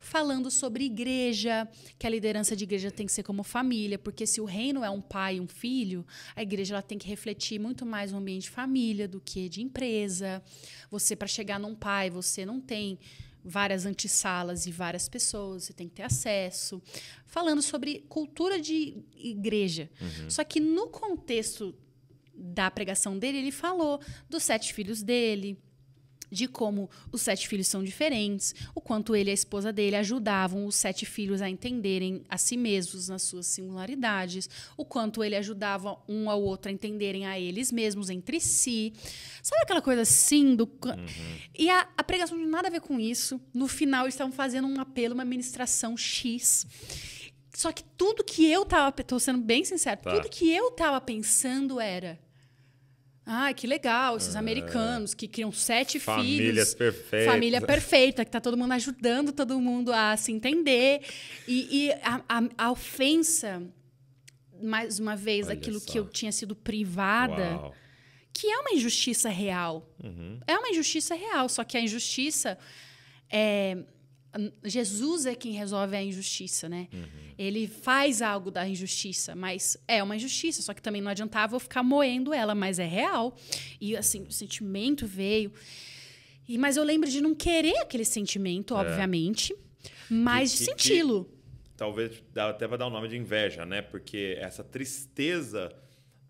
falando sobre igreja, que a liderança de igreja tem que ser como família, porque se o reino é um pai e um filho, a igreja ela tem que refletir muito mais o ambiente de família do que de empresa. Você, para chegar num pai, você não tem várias antessalas e várias pessoas, você tem que ter acesso, falando sobre cultura de igreja. Uhum. Só que no contexto da pregação dele, ele falou dos sete filhos dele, de como os sete filhos são diferentes, o quanto ele e a esposa dele ajudavam os sete filhos a entenderem a si mesmos nas suas singularidades, o quanto ele ajudava um ao outro a entenderem a eles mesmos entre si. Sabe aquela coisa assim do. Uhum. E a, a pregação não tinha nada a ver com isso. No final, eles estavam fazendo um apelo, uma ministração X. Só que tudo que eu tava, tô sendo bem sincero, tá. tudo que eu tava pensando era ah, que legal, esses é. americanos que criam sete famílias filhos. Famílias perfeitas. Família perfeita, que tá todo mundo ajudando todo mundo a se entender. E, e a, a, a, ofensa, mais uma vez, Olha daquilo só. que eu tinha sido privada, Uau. que é uma injustiça real. Uhum. É uma injustiça real, só que a injustiça é Hum, Jesus é quem resolve a injustiça, né? Uhum. Ele faz algo da injustiça, mas é uma injustiça, só que também não adiantava eu ficar moendo ela, mas é real. E assim, o sentimento veio. E mas eu lembro de não querer aquele sentimento, é. obviamente, mas de senti-lo. Talvez até vai dar o um nome de inveja, né? Porque essa tristeza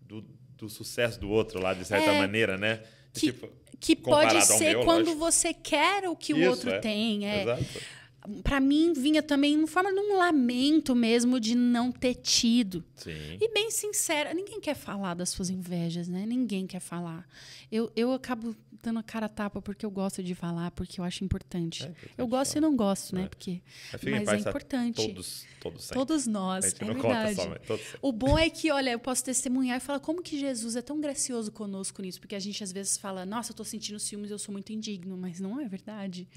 do, do sucesso do outro lá, de certa é, maneira, né? Que, tipo, que pode ser meu, quando lógico. você quer o que Isso, o outro é. tem. É. Exato para mim vinha também em forma de um lamento mesmo de não ter tido. Sim. E bem sincera, ninguém quer falar das suas invejas, né? Ninguém quer falar. Eu, eu acabo dando a cara a tapa porque eu gosto de falar, porque eu acho importante. É importante eu gosto falar. e não gosto, né? É. Porque, mas é tá importante. Todos, todos, todos nós. A gente é não verdade. Conta só, todos o bom é que, olha, eu posso testemunhar e falar como que Jesus é tão gracioso conosco nisso, porque a gente às vezes fala, nossa, eu estou sentindo ciúmes, eu sou muito indigno, mas não é verdade.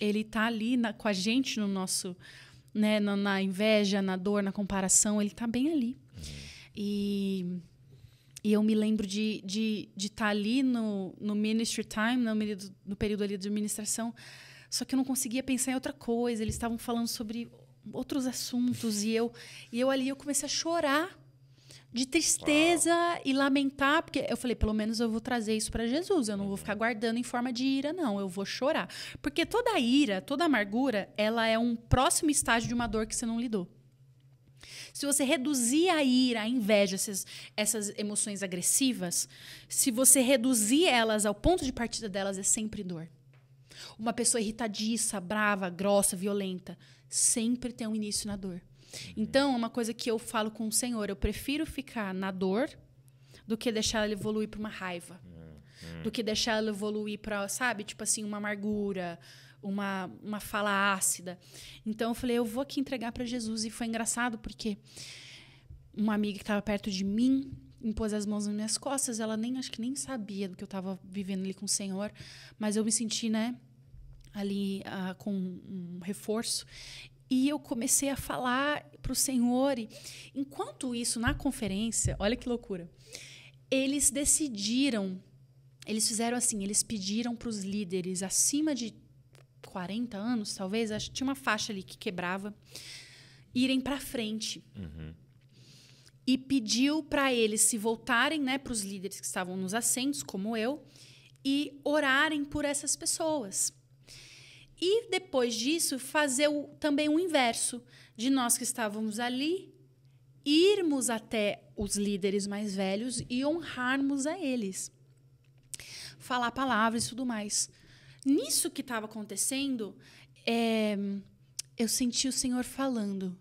Ele está ali na, com a gente no nosso, né, na, na, inveja, na dor, na comparação, ele está bem ali. Uhum. E e eu me lembro de estar de, de tá ali no, no ministry time, no, no período ali de administração, só que eu não conseguia pensar em outra coisa. Eles estavam falando sobre outros assuntos e eu e eu ali eu comecei a chorar de tristeza Uau. e lamentar, porque eu falei, pelo menos eu vou trazer isso para Jesus, eu não uhum. vou ficar guardando em forma de ira, não, eu vou chorar. Porque toda ira, toda amargura, ela é um próximo estágio de uma dor que você não lidou se você reduzir a ira, a inveja, essas, essas emoções agressivas, se você reduzir elas ao ponto de partida delas, é sempre dor. Uma pessoa irritadiça, brava, grossa, violenta, sempre tem um início na dor. Uhum. Então, é uma coisa que eu falo com o Senhor, eu prefiro ficar na dor do que deixar ela evoluir para uma raiva. Uhum. Do que deixar ela evoluir para, sabe, tipo assim, uma amargura, uma, uma fala ácida. Então eu falei, eu vou aqui entregar para Jesus. E foi engraçado porque uma amiga que estava perto de mim impôs as mãos nas minhas costas. Ela nem acho que nem sabia do que eu estava vivendo ali com o Senhor, mas eu me senti, né, ali uh, com um reforço. E eu comecei a falar para o Senhor. E, enquanto isso, na conferência, olha que loucura, eles decidiram, eles fizeram assim, eles pediram para os líderes, acima de 40 anos, talvez, acho que tinha uma faixa ali que quebrava, irem para frente. Uhum. E pediu para eles se voltarem né, para os líderes que estavam nos assentos, como eu, e orarem por essas pessoas. E depois disso, fazer o, também o inverso de nós que estávamos ali, irmos até os líderes mais velhos e honrarmos a eles. Falar palavras e tudo mais. Nisso que estava acontecendo, é, eu senti o Senhor falando: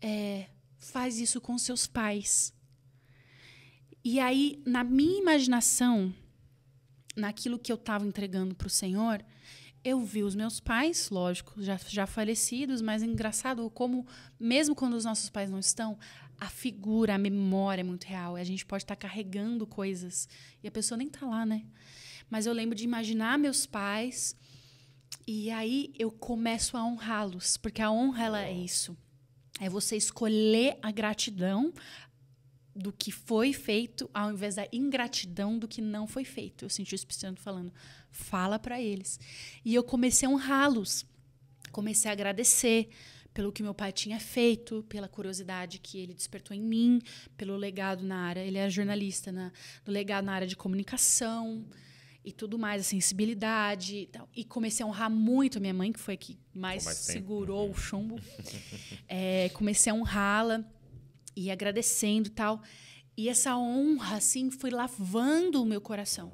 é, faz isso com seus pais. E aí, na minha imaginação, naquilo que eu estava entregando para o Senhor, eu vi os meus pais, lógico, já, já falecidos, mas é engraçado como, mesmo quando os nossos pais não estão, a figura, a memória é muito real. A gente pode estar tá carregando coisas e a pessoa nem está lá, né? mas eu lembro de imaginar meus pais e aí eu começo a honrá-los, porque a honra ela é isso. É você escolher a gratidão do que foi feito ao invés da ingratidão do que não foi feito. Eu senti o Espírito Santo falando: "Fala para eles". E eu comecei a honrá-los. Comecei a agradecer pelo que meu pai tinha feito, pela curiosidade que ele despertou em mim, pelo legado na área. Ele é jornalista, né? do legado na área de comunicação e tudo mais, a sensibilidade e tal. E comecei a honrar muito a minha mãe, que foi a que mais, mais segurou tempo. o uhum. chumbo. é, comecei a honrá-la e agradecendo e tal. E essa honra, assim, foi lavando o meu coração.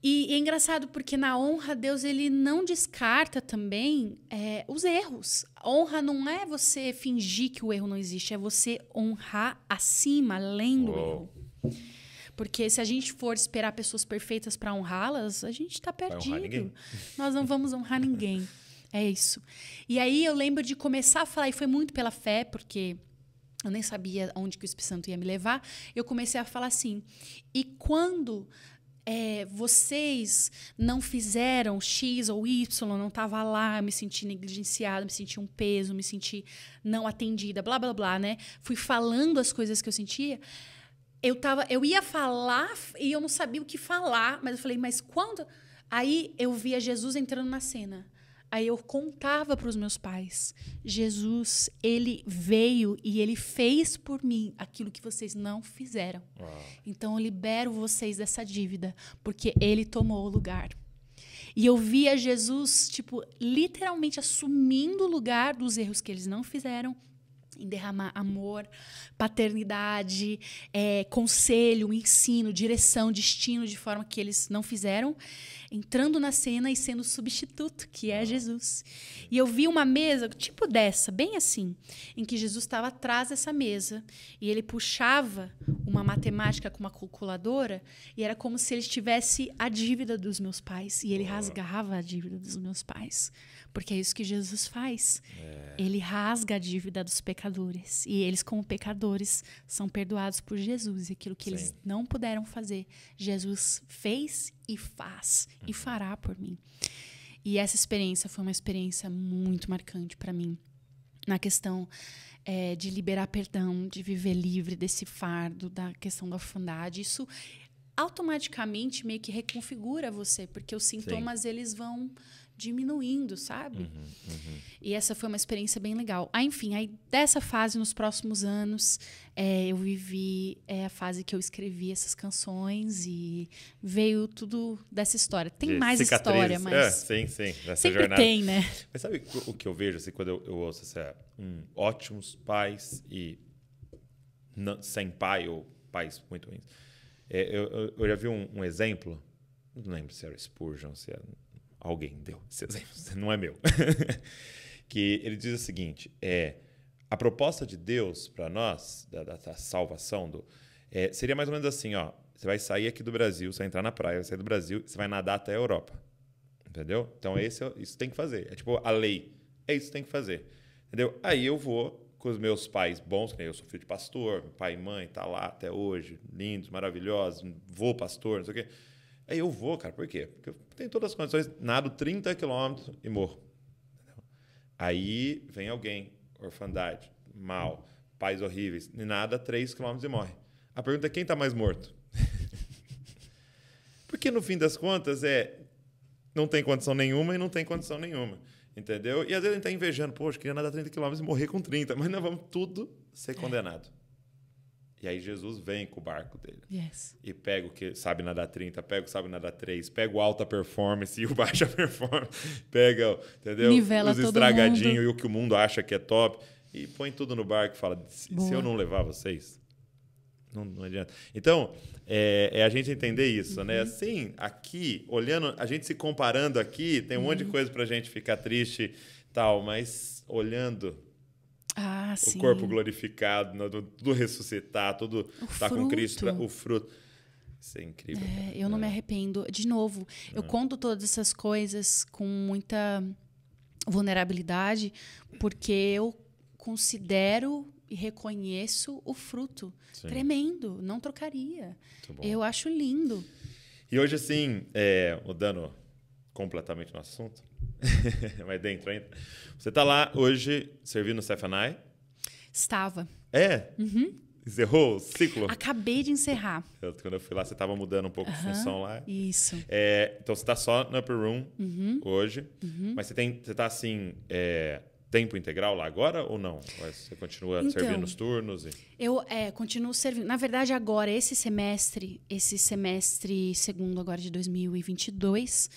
E, e é engraçado porque na honra Deus ele não descarta também é, os erros. honra não é você fingir que o erro não existe, é você honrar acima, além do erro. Porque se a gente for esperar pessoas perfeitas para honrá-las, a gente está perdido. Nós não vamos honrar ninguém. É isso. E aí eu lembro de começar a falar, e foi muito pela fé, porque eu nem sabia onde que o Espírito Santo ia me levar. Eu comecei a falar assim. E quando é, vocês não fizeram X ou Y, não estava lá, me senti negligenciada, me senti um peso, me senti não atendida, blá blá blá, né? Fui falando as coisas que eu sentia eu tava, eu ia falar e eu não sabia o que falar, mas eu falei, mas quando? Aí eu via Jesus entrando na cena. Aí eu contava para os meus pais: Jesus, ele veio e ele fez por mim aquilo que vocês não fizeram. Uau. Então eu libero vocês dessa dívida, porque ele tomou o lugar. E eu via Jesus, tipo, literalmente assumindo o lugar dos erros que eles não fizeram em derramar amor, paternidade, é, conselho, ensino, direção, destino, de forma que eles não fizeram, entrando na cena e sendo o substituto, que é ah. Jesus. E eu vi uma mesa tipo dessa, bem assim, em que Jesus estava atrás dessa mesa e ele puxava uma matemática com uma calculadora e era como se ele estivesse a dívida dos meus pais e ele ah. rasgava a dívida dos meus pais. Porque é isso que Jesus faz. É. Ele rasga a dívida dos pecadores. E eles, como pecadores, são perdoados por Jesus. E aquilo que Sim. eles não puderam fazer, Jesus fez e faz uhum. e fará por mim. E essa experiência foi uma experiência muito marcante para mim. Na questão é, de liberar perdão, de viver livre desse fardo, da questão da afundade. Isso automaticamente meio que reconfigura você, porque os sintomas Sim. eles vão diminuindo, sabe? Uhum, uhum. E essa foi uma experiência bem legal. Ah, enfim, aí dessa fase, nos próximos anos, é, eu vivi é, a fase que eu escrevi essas canções e veio tudo dessa história. Tem De mais cicatrizes. história, é, mas. É, sim, sim, nessa sempre jornada. tem, né? Mas sabe o que eu vejo assim, quando eu, eu ouço assim, um, ótimos pais e não, sem pai ou pais muito ruins? É, eu, eu, já vi um, um exemplo, não lembro se era Spurgeon, se era alguém deu esse exemplo, não é meu. que ele diz o seguinte: é a proposta de Deus para nós, da, da, da, salvação, do, é, seria mais ou menos assim: ó, você vai sair aqui do Brasil, você vai entrar na praia, vai sair do Brasil, você vai nadar até a Europa. Entendeu? Então, esse, é isso tem que fazer. É tipo a lei. É isso que tem que fazer. Entendeu? Aí eu vou com os meus pais bons, que eu sou filho de pastor, pai e mãe, tá lá até hoje, lindos, maravilhosos, vou pastor, não sei o quê. Aí eu vou, cara, por quê? Porque eu tenho todas as condições, nado 30 quilômetros e morro. Aí vem alguém, orfandade, mal, pais horríveis, nada 3 quilômetros e morre. A pergunta é quem está mais morto? Porque no fim das contas é não tem condição nenhuma e não tem condição nenhuma. Entendeu? E às vezes a gente está invejando, poxa, queria nadar 30 quilômetros e morrer com 30, mas nós vamos tudo ser condenado. E aí Jesus vem com o barco dele. Yes. E pega o que sabe nadar 30, pega o que sabe nadar 3, pega o alta performance e o baixa performance, pega, entendeu? Nivela Os estragadinhos e o que o mundo acha que é top. E põe tudo no barco e fala: se, se eu não levar vocês, não, não adianta. Então, é, é, a gente entender isso, né? uhum. né? Assim, aqui, olhando, a gente se comparando aqui, tem um uhum. monte de uhum. coisa pra gente ficar triste tal, mas olhando ah, o sim. corpo glorificado, tudo né, ressuscitar, tudo estar tá com Cristo, o fruto. Isso é incrível. É, eu não me é. arrependo. De novo, eu é. conto todas essas coisas com muita vulnerabilidade, porque eu considero e reconheço o fruto. Sim. Tremendo, não trocaria. Eu acho lindo. E hoje, assim, é, mudando completamente no assunto, mas dentro ainda. Você está lá hoje servindo o Stephanie? Estava. É? Uhum. Encerrou o ciclo? Acabei de encerrar. Eu, quando eu fui lá, você estava mudando um pouco uhum, de função lá. Isso. É, então você está só na Upper Room uhum, hoje, uhum. mas você tem, você está assim, é, tempo integral lá agora ou não? Você continua então, servindo os turnos? E... Eu é, continuo servindo. Na verdade, agora, esse semestre, esse semestre segundo agora de 2022,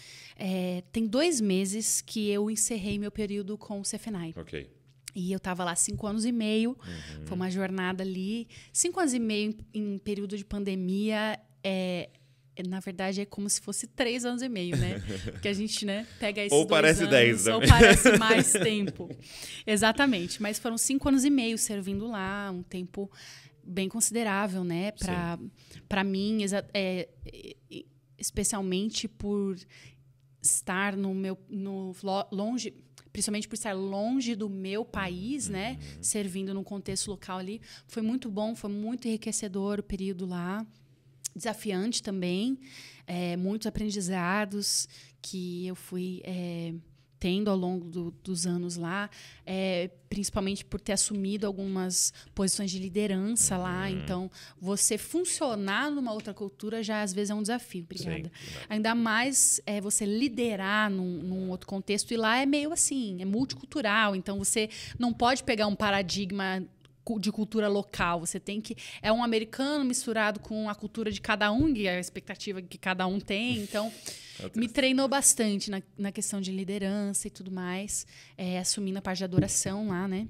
é, tem dois meses que eu encerrei meu período com o CFNAI. Ok. E eu estava lá cinco anos e meio, uhum. foi uma jornada ali. Cinco anos e meio em, em período de pandemia é, é na verdade é como se fosse três anos e meio, né? Porque a gente, né, pega esses ou parece anos, dez, ou né? parece mais tempo, exatamente. Mas foram cinco anos e meio servindo lá, um tempo bem considerável, né, para para mim, é, especialmente por estar no meu no longe principalmente por estar longe do meu país, né, uhum. né, servindo num contexto local ali, foi muito bom, foi muito enriquecedor o período lá, desafiante também, é, muitos aprendizados que eu fui é, tendo ao longo do, dos anos lá, é, principalmente por ter assumido algumas posições de liderança uhum. lá. Então, você funcionar numa outra cultura já às vezes é um desafio. Obrigada. Sim. Ainda mais é, você liderar num, num, outro contexto e lá é meio assim, é multicultural. Então, você não pode pegar um paradigma de cultura local, você tem que é um americano misturado com a cultura de cada um e a expectativa que cada um tem, então me treinou bastante na, na questão de liderança e tudo mais, é, assumindo a parte de adoração lá, né?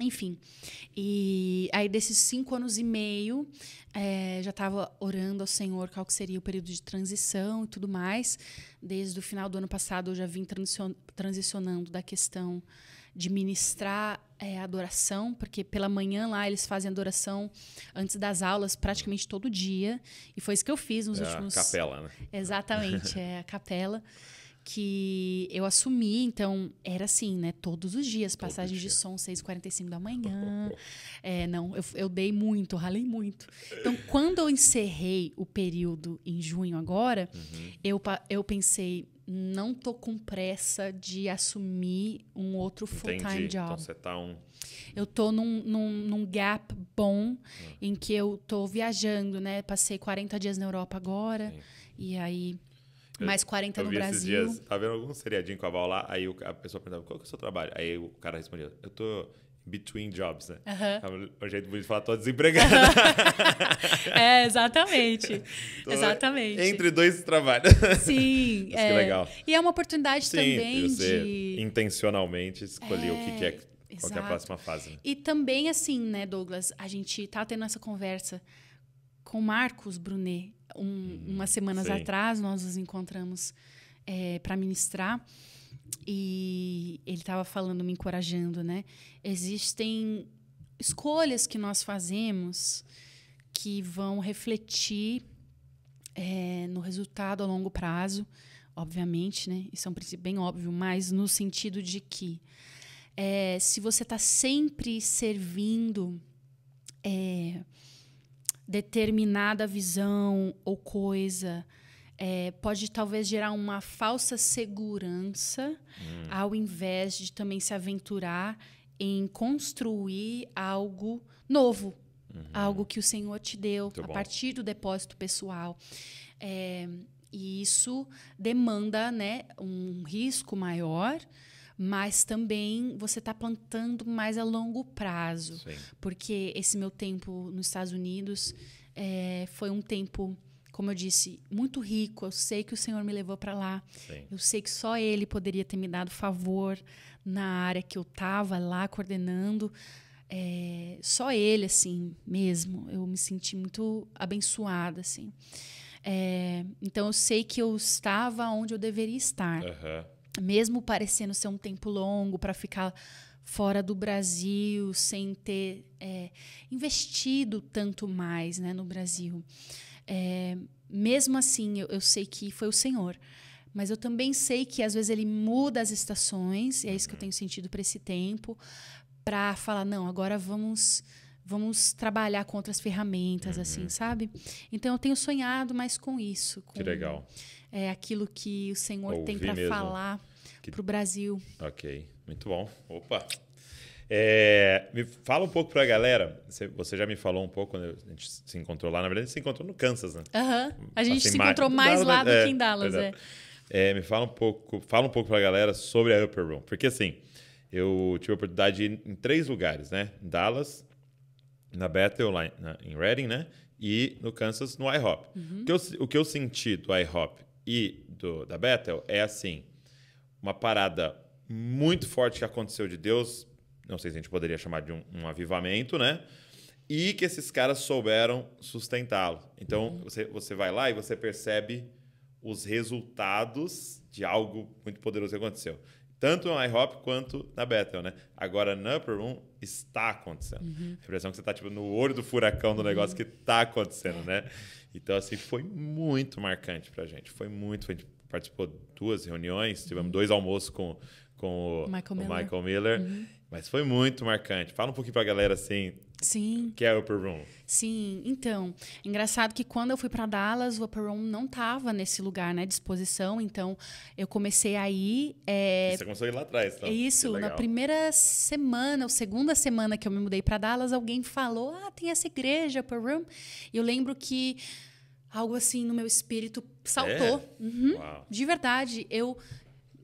Enfim, e aí desses cinco anos e meio, é, já estava orando ao Senhor qual que seria o período de transição e tudo mais. Desde o final do ano passado, eu já vim transicionando da questão de ministrar é, adoração, porque pela manhã lá eles fazem adoração antes das aulas praticamente todo dia. E foi isso que eu fiz nos é últimos. A capela, né? Exatamente, é a capela que eu assumi, então era assim, né? Todos os dias, passagem de som, 6h45 da manhã. é, não, eu, eu dei muito, ralei muito. Então, quando eu encerrei o período em junho agora, uhum. eu, eu pensei, não tô com pressa de assumir um outro full-time job. Então, você tá um... Eu tô num, num, num gap bom uhum. em que eu tô viajando, né? Passei 40 dias na Europa agora. Sim. E aí mais 40 eu no Brasil. Esses dias, tava vendo algum seriadinho com a Val lá, aí a pessoa perguntava, qual que é o seu trabalho? Aí o cara respondia eu tô between jobs, né? Uhum. É um jeito bonito de falar, tô desempregada. é, exatamente. tô exatamente. Entre dois trabalhos. Sim. é. que legal. E é uma oportunidade Sim, também você de... intencionalmente escolher é... o que, é, qual que é a próxima fase. Né? E também assim, né, Douglas, a gente tá tendo essa conversa com Marcos Brunet, um, uhum. umas semanas Sim. atrás, nós nos encontramos é, para ministrar e ele estava falando, me encorajando, né? Existem escolhas que nós fazemos que vão refletir é, no resultado a longo prazo, obviamente, né? Isso é um princípio bem óbvio, mas no sentido de que é, se você está sempre servindo é, determinada visão ou coisa. É, pode talvez gerar uma falsa segurança, hum. ao invés de também se aventurar em construir algo novo, uhum. algo que o Senhor te deu Muito a bom. partir do depósito pessoal. É, e isso demanda né, um risco maior mas também você está plantando mais a longo prazo. Sim. Porque esse meu tempo nos Estados Unidos é, foi um tempo como eu disse, muito rico. Eu sei que o Senhor me levou para lá. Sim. Eu sei que só Ele poderia ter me dado favor na área que eu estava lá coordenando. É, só Ele, assim, mesmo. Eu me senti muito abençoada, assim. É, então eu sei que eu estava onde eu deveria estar. Uhum mesmo parecendo ser um tempo longo para ficar fora do Brasil, sem ter é, investido tanto mais né, no Brasil. É, mesmo assim, eu, eu, sei que foi o Senhor. Mas eu também sei que às vezes ele muda as estações, e é isso que eu uhum. tenho sentido para esse tempo, para falar, não, agora vamos vamos trabalhar com outras ferramentas, assim, uhum. assim, sabe? Então eu tenho sonhado mais com isso. Com, que legal é, aquilo que o Senhor Ouvi tem para falar que... para o Brasil. Ok, muito bom. Opa! É, me fala um pouco para a galera. Você, já me falou um pouco quando a gente se encontrou lá. Na verdade, a gente se encontrou no Kansas, né? Uhum. A gente assim, se encontrou mais, lá do é, que em Dallas, é. é. me fala um pouco, fala um pouco para a galera sobre a Upper Room, porque assim, eu tive a oportunidade de ir em três lugares, né? Em Dallas, na Bethel, lá em Reading, né? E no Kansas, no IHOP. Uhum. O, que eu, o que eu senti do IHOP e do, da Bethel é assim: uma parada muito forte que aconteceu de Deus, não sei se a gente poderia chamar de um, um avivamento, né? E que esses caras souberam sustentá-lo. Então uhum. você, você vai lá e você percebe os resultados de algo muito poderoso que aconteceu tanto no IHOP quanto na Bethel, né? Agora, na Upper Room, está acontecendo. Uhum. A impressão é que você está tipo, no olho do furacão do negócio uhum. que está acontecendo, né? Então, assim, foi muito marcante para a gente. Foi muito. A gente participou de duas reuniões, tivemos uhum. dois almoços com, com o Michael o Miller. Michael Miller uhum. mas foi muito marcante. Fala um pouquinho para a galera, assim, Sim. Que é o Upper Room. Sim, então, engraçado que quando eu fui para Dallas, o Upper Room não tava nesse lugar, né, disposição então eu comecei aí... É... Você começou a ir lá atrás, então. Isso, na primeira semana, ou segunda semana que eu me mudei para Dallas, alguém falou, ah, tem essa igreja, Upper Room, e eu lembro que algo assim no meu espírito saltou. É? Uhum, de verdade, eu...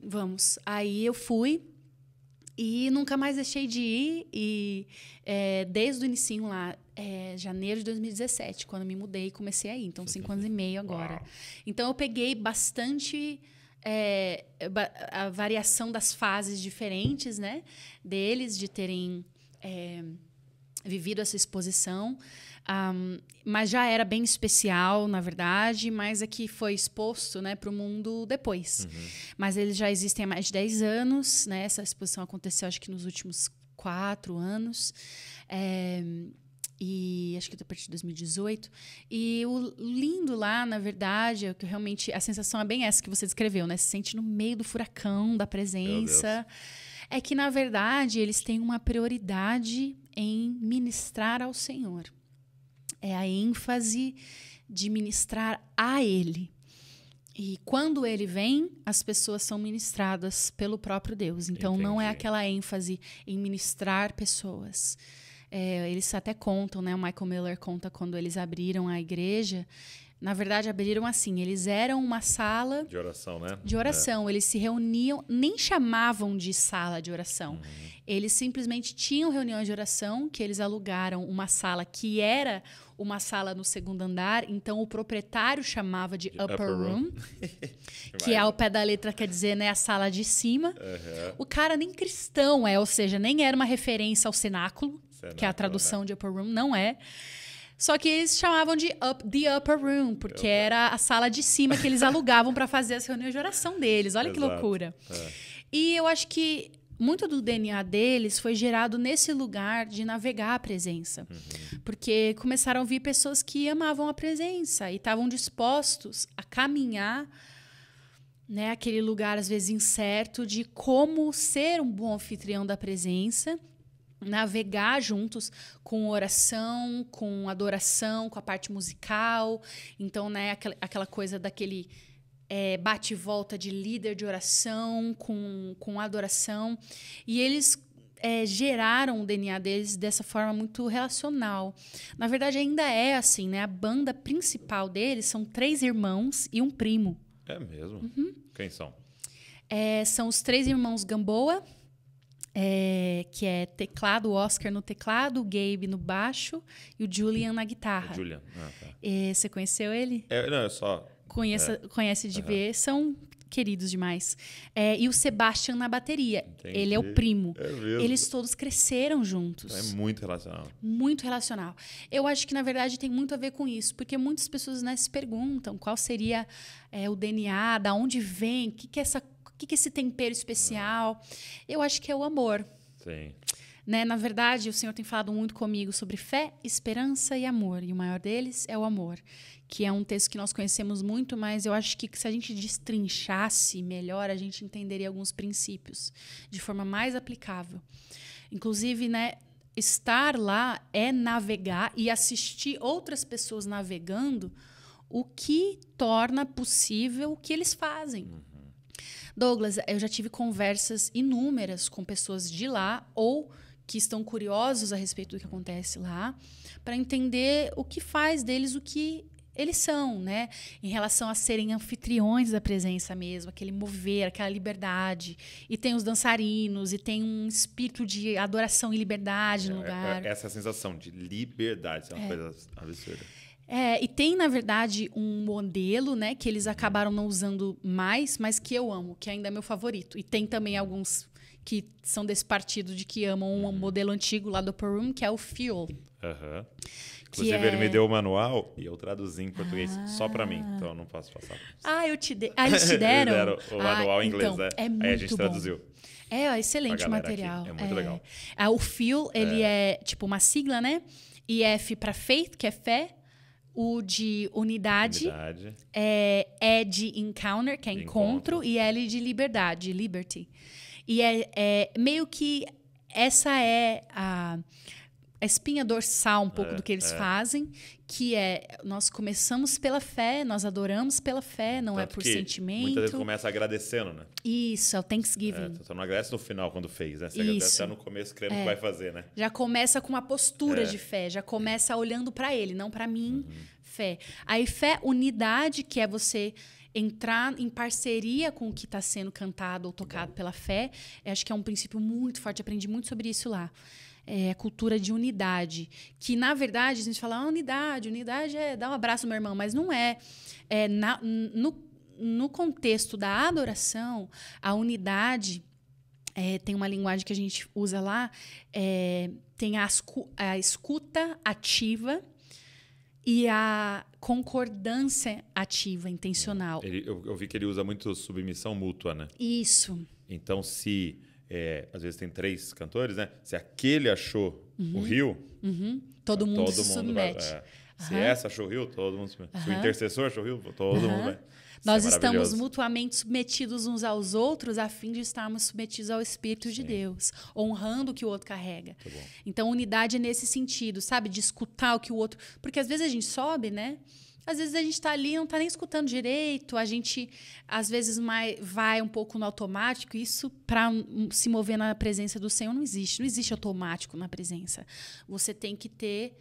Vamos, aí eu fui e nunca mais deixei de ir. E é, desde o início lá, é, janeiro de 2017, quando me mudei e comecei a ir. Então, cinco anos e meio agora. Uau. Então, eu peguei bastante... É, a variação das fases diferentes, né? Deles, de terem é, vivido essa exposição. Um, mas já era bem especial, na verdade, mas é que foi exposto né, para o mundo depois. Uhum. Mas eles já existem há mais de 10 anos, né? Essa exposição aconteceu acho que nos últimos quatro anos. É, e acho que a partir de 2018. E o lindo lá, na verdade, é que realmente a sensação é bem essa que você descreveu, né? Se sente no meio do furacão da presença. É que, na verdade, eles têm uma prioridade em ministrar ao Senhor é a ênfase de ministrar a Ele. E quando ele vem, as pessoas são ministradas pelo próprio Deus. Então Entendi. não é aquela ênfase em ministrar pessoas. É, eles até contam, né? O Michael Miller conta quando eles abriram a igreja na verdade, abriram assim. Eles eram uma sala. De oração, né? De é. oração. É. Eles se reuniam, nem chamavam de sala de oração. Uhum. Eles simplesmente tinham reuniões de oração, que eles alugaram uma sala que era uma sala no segundo andar, então o proprietário chamava de, de upper, upper, room, room. que é ao pé da letra quer dizer né, a sala de cima. Uhum. O cara nem cristão é, ou seja, nem era uma referência ao cenáculo, cenáculo que é a tradução né? de upper room, não é. Só que eles chamavam de up, The Upper Room, porque era a sala de cima que eles alugavam para fazer as reuniões de oração deles. Olha Exato. que loucura. É. E eu acho que muito do DNA deles foi gerado nesse lugar de navegar a presença. Uhum. Porque começaram a vir pessoas que amavam a presença e estavam dispostos a caminhar né, aquele lugar às vezes incerto de como ser um bom anfitrião da presença navegar juntos com oração, com adoração, com a parte musical. Então, né, aquela, aquela coisa daquele é, bate e volta de líder de oração com, com adoração. E eles é, geraram o DNA deles dessa forma muito relacional. Na verdade, ainda é assim, né? A banda principal deles são três irmãos e um primo. É mesmo? Uhum. Quem são? É, são os três irmãos Gamboa, é, que é teclado, o Oscar no teclado, o Gabe no baixo e o Julian na guitarra. O Julian, ah, tá. e, é, Você conheceu ele? É, não, eu é só. Conheça, é. Conhece de uhum. ver, são queridos demais. É, e o Sebastian na bateria. Entendi. Ele é o primo. É Eles todos cresceram juntos. Então é muito relacional. Muito relacional. Eu acho que, na verdade, tem muito a ver com isso, porque muitas pessoas né, se perguntam qual seria é, o DNA, da onde vem, o que, que é essa que, que é esse tempero especial? Eu acho que é o amor. Sim. Né? Na verdade, o Senhor tem falado muito comigo sobre fé, esperança e amor. E o maior deles é o amor, que é um texto que nós conhecemos muito, mas eu acho que se a gente destrinchasse melhor, a gente entenderia alguns princípios de forma mais aplicável. Inclusive, né, estar lá é navegar e assistir outras pessoas navegando, o que torna possível o que eles fazem. Uhum. Douglas, eu já tive conversas inúmeras com pessoas de lá ou que estão curiosos a respeito do que acontece lá, para entender o que faz deles o que eles são, né? Em relação a serem anfitriões da presença mesmo, aquele mover, aquela liberdade. E tem os dançarinos, e tem um espírito de adoração e liberdade no é, é, lugar. Essa sensação de liberdade é uma é. coisa absurda. É, e tem, na verdade, um modelo, né, que eles acabaram não usando mais, mas que eu amo, que ainda é meu favorito. E tem também alguns que são desse partido de que amam uhum. um modelo antigo lá do Upper Room, que é o Fuel. Uhum. Inclusive, é... ele me deu o manual e eu traduzi em português ah. só para mim, então eu não posso passar. Ah, eu te de... ah eles te deram? deram o ah, manual ah, em inglês, então, né? é. é muito Aí a gente bom. traduziu. É, ó, excelente o material. Aqui. É muito é. legal. Ah, o Fuel, ele é. é tipo uma sigla, né? E F para faith, que é fé. O de unidade, unidade. É, é, de encounter, que é encontro, encontro, e L de liberdade, liberty. E é, é meio que essa é a, espinha dorsal um pouco é, do que eles é. fazem que é nós começamos pela fé, nós adoramos pela fé, não é Tanto é por sentimento. Muitas vezes começa agradecendo, né? Isso, é o Thanksgiving. É, não agradece no final quando fez, né? Você Isso. agradece no começo crendo é. que vai fazer, né? Já começa com uma postura é. de fé, já começa olhando para ele, não para mim, uhum. fé. Aí fé, unidade, que é você entrar em parceria com o que está sendo cantado ou tocado Bom. pela fé. Eu acho que é um princípio muito forte, aprendi muito sobre isso lá é, cultura de unidade. Que, na verdade, a gente fala ah, unidade, unidade é dar um abraço, meu irmão, mas não é. é na, no, no contexto da adoração, a unidade. É, tem uma linguagem que a gente usa lá, é, tem a, a, escuta ativa e a concordância ativa, intencional. Ele, eu, eu, vi que ele usa muito submissão mútua, né? Isso. Então, se é, às vezes tem três cantores, né? Se aquele achou uhum. o rio, uhum. todo, tá, mundo todo se submete. Vai, é. Se essa achou o rio, todo mundo se submete. Se o intercessor achou o rio, todo mundo vai. Nós é estamos mutuamente submetidos uns aos outros a fim de estarmos submetidos ao Espírito Sim. de Deus, honrando o que o outro carrega. Então, unidade é nesse sentido, sabe? De escutar o que o outro. Porque às vezes a gente sobe, né? Às vezes a gente está ali, não está nem escutando direito, a gente às vezes mais, vai um pouco no automático. Isso para um, se mover na presença do Senhor não existe, não existe automático na presença. Você tem que ter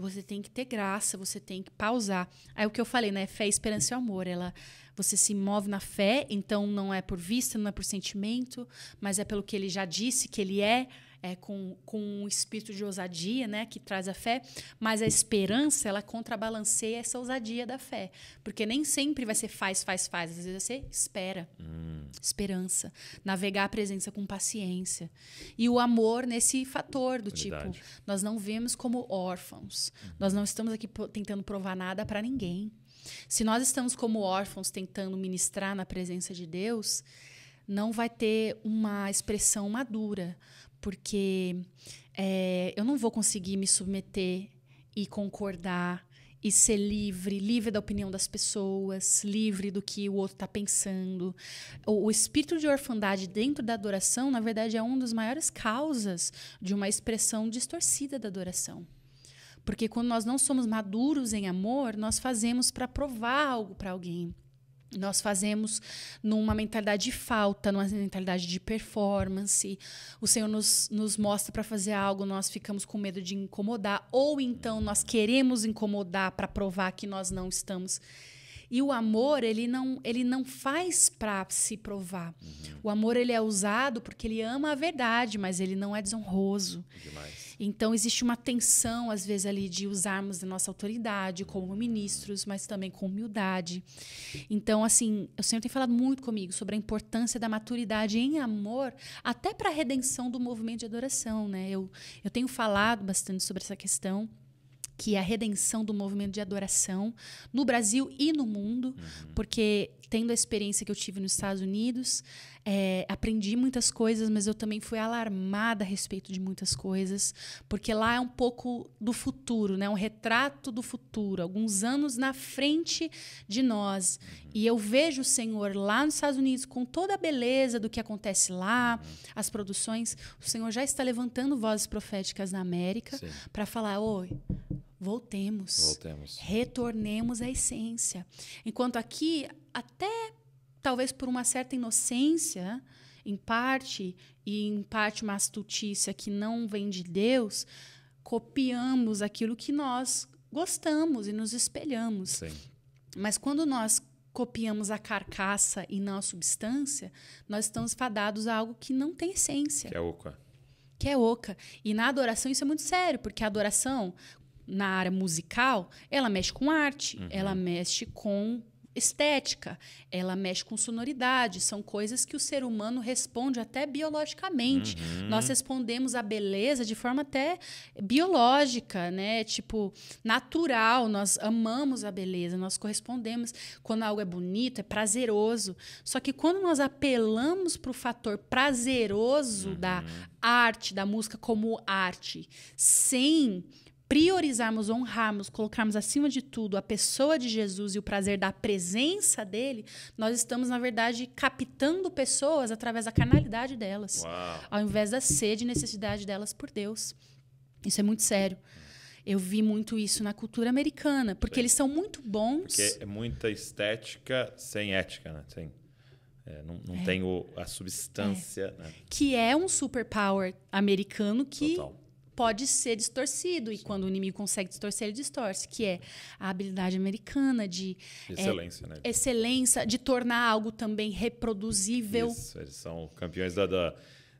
você tem que ter graça, você tem que pausar. Aí o que eu falei, né? Fé, esperança e amor. Ela, você se move na fé, então não é por vista, não é por sentimento, mas é pelo que ele já disse que ele é é, com, com um espírito de ousadia, né, que traz a fé, mas a esperança ela contrabalanceia essa ousadia da fé, porque nem sempre vai ser faz, faz, faz, às vezes vai ser espera, hum. esperança, navegar a presença com paciência e o amor nesse fator do tipo, Verdade. tipo, nós não vemos como órfãos, nós não estamos aqui tentando provar nada para ninguém. Se nós estamos como órfãos tentando ministrar na presença de Deus, não vai ter uma expressão madura, porque é, eu não vou conseguir me submeter e concordar e ser livre, livre da opinião das pessoas, livre do que o outro está pensando. O, o, espírito de orfandade dentro da adoração, na verdade, é uma das maiores causas de uma expressão distorcida da adoração. Porque quando nós não somos maduros em amor, nós fazemos para provar algo para alguém. Nós fazemos numa mentalidade de falta, numa mentalidade de performance. O Senhor nos, nos mostra para fazer algo, nós ficamos com medo de incomodar, ou então nós queremos incomodar para provar que nós não estamos. E o amor, ele não, ele não faz para se provar. Uhum. O amor, ele é usado porque ele ama a verdade, mas ele não é desonroso. Demais. Então, existe uma tensão, às vezes, ali de usarmos a nossa autoridade como ministros, mas também com humildade. Então, assim, eu sempre tenho falado muito comigo sobre a importância da maturidade em amor, até para a redenção do movimento de adoração. Né? Eu, eu tenho falado bastante sobre essa questão que é a redenção do movimento de adoração no Brasil e no mundo, uhum. porque tendo a experiência que eu tive nos Estados Unidos, é, aprendi muitas coisas, mas eu também fui alarmada a respeito de muitas coisas, porque lá é um pouco do futuro, né? Um retrato do futuro, alguns anos na frente de nós. E eu vejo o Senhor lá nos Estados Unidos com toda a beleza do que acontece lá, uhum. as produções. O Senhor já está levantando vozes proféticas na América para falar, oi. Voltemos, Voltemos. Retornemos à essência. Enquanto aqui, até talvez por uma certa inocência, em parte, e em parte uma astutícia que não vem de Deus, copiamos aquilo que nós gostamos e nos espelhamos. Sim. Mas quando nós copiamos a carcaça e não a substância, nós estamos fadados a algo que não tem essência. Que é oca. Que é oca. E na adoração isso é muito sério, porque a adoração na área musical, ela mexe com arte, uhum. ela mexe com estética, ela mexe com sonoridade, são coisas que o ser humano responde até biologicamente. Uhum. Nós respondemos à beleza de forma até biológica, né? Tipo, natural, nós amamos a beleza, nós correspondemos quando algo é bonito, é prazeroso. Só que quando nós apelamos para o fator prazeroso uhum. da arte, da música como arte, sem priorizarmos, honrarmos, colocarmos acima de tudo a pessoa de Jesus e o prazer da presença dele, nós estamos, na verdade, captando pessoas através da carnalidade delas, Uau. ao invés da sede e necessidade delas por Deus. Isso é muito sério. Eu vi muito isso na cultura americana, porque Sim. eles são muito bons. Porque é muita estética sem ética, né? Sem, é, não, não é. tem o, a substância. É. Né? Que é um superpower americano que. Total pode ser distorcido. E quando o inimigo consegue distorcer, ele distorce, que é a habilidade americana de é, excelência, é, né? excelência de tornar algo também reproduzível. Isso, eles são campeões da, da,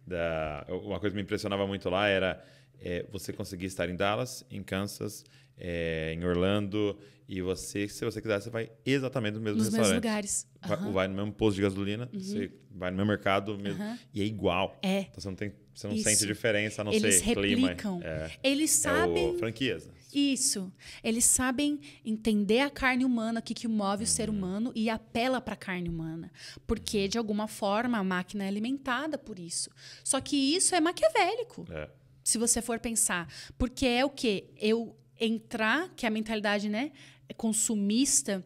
da... Uma coisa que me impressionava muito lá era é, você conseguir estar em Dallas, em Kansas, é, em Orlando. E você, se você quiser, você vai exatamente no mesmo Nos restaurante. Nos mesmos lugares. Uhum. Vai, no mesmo posto de gasolina, uhum. você vai no mesmo mercado mesmo, uhum. e é igual. É. Então você não, tem, você não sente diferença, a não Eles ser replicam. clima. É, Eles sabem... É o, franquias. Isso. Eles sabem entender a carne humana, o que, que move o ser uhum. humano e apela para a carne humana. Porque, de alguma forma, a máquina é alimentada por isso. Só que isso é maquiavélico. É se você for pensar. Porque é o que Eu entrar, que é a mentalidade né, consumista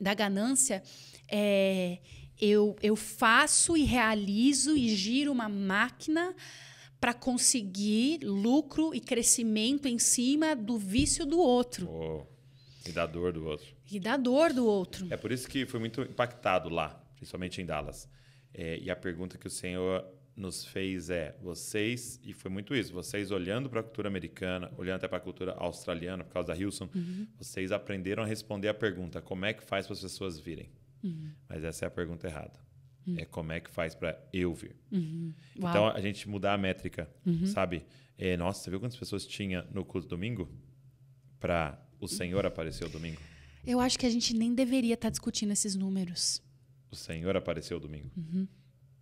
da ganância, é, eu, eu faço e realizo e giro uma máquina para conseguir lucro e crescimento em cima do vício do outro. Oh, e da dor do outro. E da dor do outro. É por isso que foi muito impactado lá, principalmente em Dallas. É, e a pergunta que o senhor nos fez é vocês, e foi muito isso, vocês olhando para a cultura americana, olhando até para a cultura australiana, por causa da Hilson, uhum. vocês aprenderam a responder a pergunta: como é que faz para as pessoas virem? Uhum. Mas essa é a pergunta errada. Uhum. É como é que faz para eu vir? Uhum. Então a gente mudar a métrica, uhum. sabe? É, nossa, você viu quantas pessoas tinha no culto domingo? Para o Senhor apareceu domingo? Eu acho que a gente nem deveria estar tá discutindo esses números. O Senhor apareceu domingo. Uhum.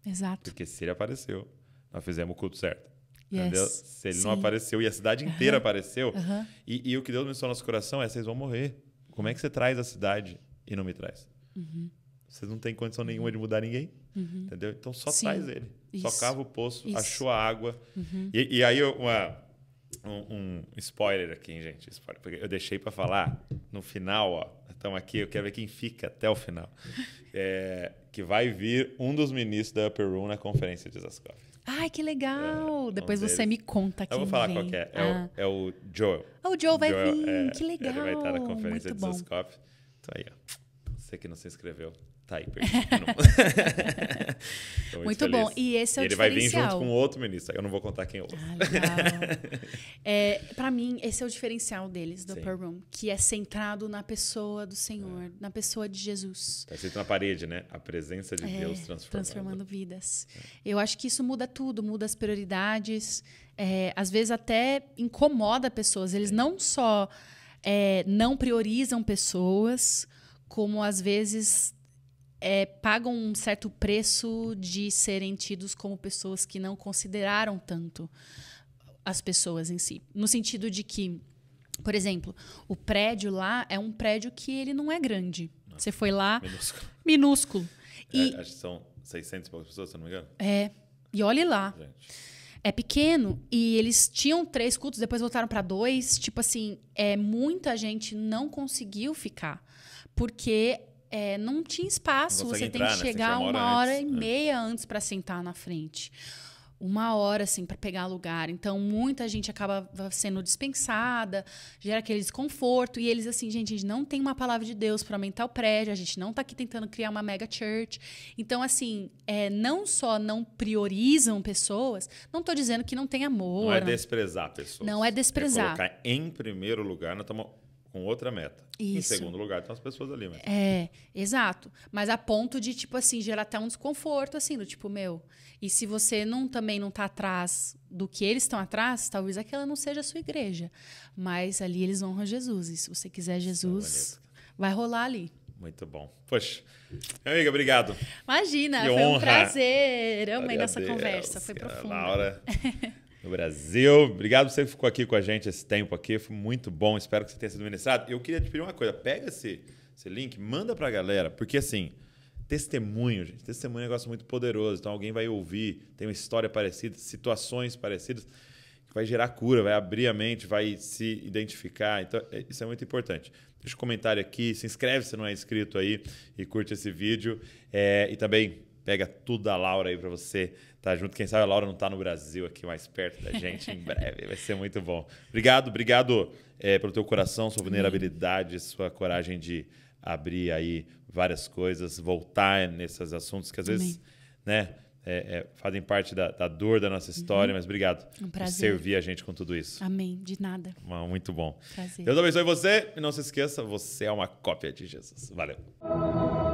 Exato. Porque se ele apareceu, nós fizemos o culto certo. Yes. Se ele Sim. não apareceu e a cidade inteira uhum. apareceu, uhum. E, e, o que Deus me no nosso coração é: vocês vão morrer. Como é que você traz a cidade e não me traz? Uhum. Vocês não têm condição nenhuma de mudar ninguém. Uhum. Entendeu? Então só Sim. traz ele. Isso. Só cava o poço, Isso. achou a água. Uhum. E, e aí, uma, um, um, spoiler aqui, gente. Spoiler, porque eu deixei para falar no final, ó. Estamos aqui, eu quero ver quem fica até o final. É, que vai vir um dos ministros da Upper Room na conferência de Zaskov. Ai, que legal! É, Depois um você me conta quem Eu vou falar vem. qual é. É, ah. o, é o Joel. Ah, o Joel vai Joel, vir, é, que legal! Ele vai estar na conferência Muito de Zaskov. Então aí, ó. Você que não se inscreveu, tá aí perdido. Muito feliz. bom. E esse é o e ele vai vir junto com outro ministro. Eu não vou contar quem é outro. Ah, é, para mim, esse é o diferencial deles, do Sim. Upper Room, que é centrado na pessoa do Senhor, é. na pessoa de Jesus. Está escrito na parede, né? A presença de é, Deus transformando. Transformando vidas. É. Eu acho que isso muda tudo, muda as prioridades. É, às vezes até incomoda pessoas. Eles não só é, não priorizam pessoas, como às vezes é, pagam um certo preço de serem tidos como pessoas que não consideraram tanto as pessoas em si. No sentido de que, por exemplo, o prédio lá é um prédio que ele não é grande. Não. Você foi lá. Minúsculo. minúsculo. É, e, acho que são 600 e poucas pessoas, se não me engano. É. E olhe lá. Gente. É pequeno e eles tinham três cultos, depois voltaram para dois. Tipo assim, é muita gente não conseguiu ficar porque é, não tinha espaço. você entrar, tem que né? chegar uma hora, e né? meia antes para sentar na frente. Uma hora, assim, para pegar lugar. Então, muita gente acaba sendo dispensada, gera aquele desconforto. E eles, assim, gente, a gente não tem uma palavra de Deus para aumentar o prédio, a gente não está aqui tentando criar uma mega church. Então, assim, é, não só não priorizam pessoas, não estou dizendo que não tem amor. Não é desprezar pessoas. Não é desprezar. É colocar em primeiro lugar, nós estamos com outra meta. Isso. Em segundo lugar, estão as pessoas ali, mas... É, exato. Mas a ponto de, tipo assim, gerar até um desconforto, assim, do tipo, meu. E se você não também não está atrás do que eles estão atrás, talvez aquela não seja a sua igreja. Mas ali eles honram Jesus. E se você quiser é Jesus, vai rolar ali. Muito bom. Poxa, amiga, obrigado. Imagina, que foi honra. um prazer. amei nossa conversa, foi profundo. Laura. no Brasil. Obrigado você que ficou aqui com a gente esse tempo aqui. Foi muito bom. Espero que você tenha sido ministrado. Eu queria te pedir uma coisa. Pega esse, esse link, manda para a galera. Porque, assim, testemunho, gente. Testemunho é um negócio muito poderoso. Então, alguém vai ouvir, tem uma história parecida, situações parecidas, que vai gerar cura, vai abrir a mente, vai se identificar. Então, é, isso é muito importante. Deixa um comentário aqui, se inscreve se não é inscrito aí e curte esse vídeo. É, e também pega tudo da Laura aí para você tá junto. Quem sabe a Laura não tá no Brasil aqui mais perto da gente em breve. Vai ser muito bom. Obrigado, obrigado é, pelo teu coração, sua vulnerabilidade, sua coragem de abrir aí várias coisas, voltar nesses assuntos que às vezes, Amém. né? É, é, fazem parte da, da, dor da nossa história, uhum. mas obrigado um por servir a gente com tudo isso. Amém, de nada. Muito bom. Prazer. Deus abençoe você e não se esqueça, você é uma cópia de Jesus. Valeu.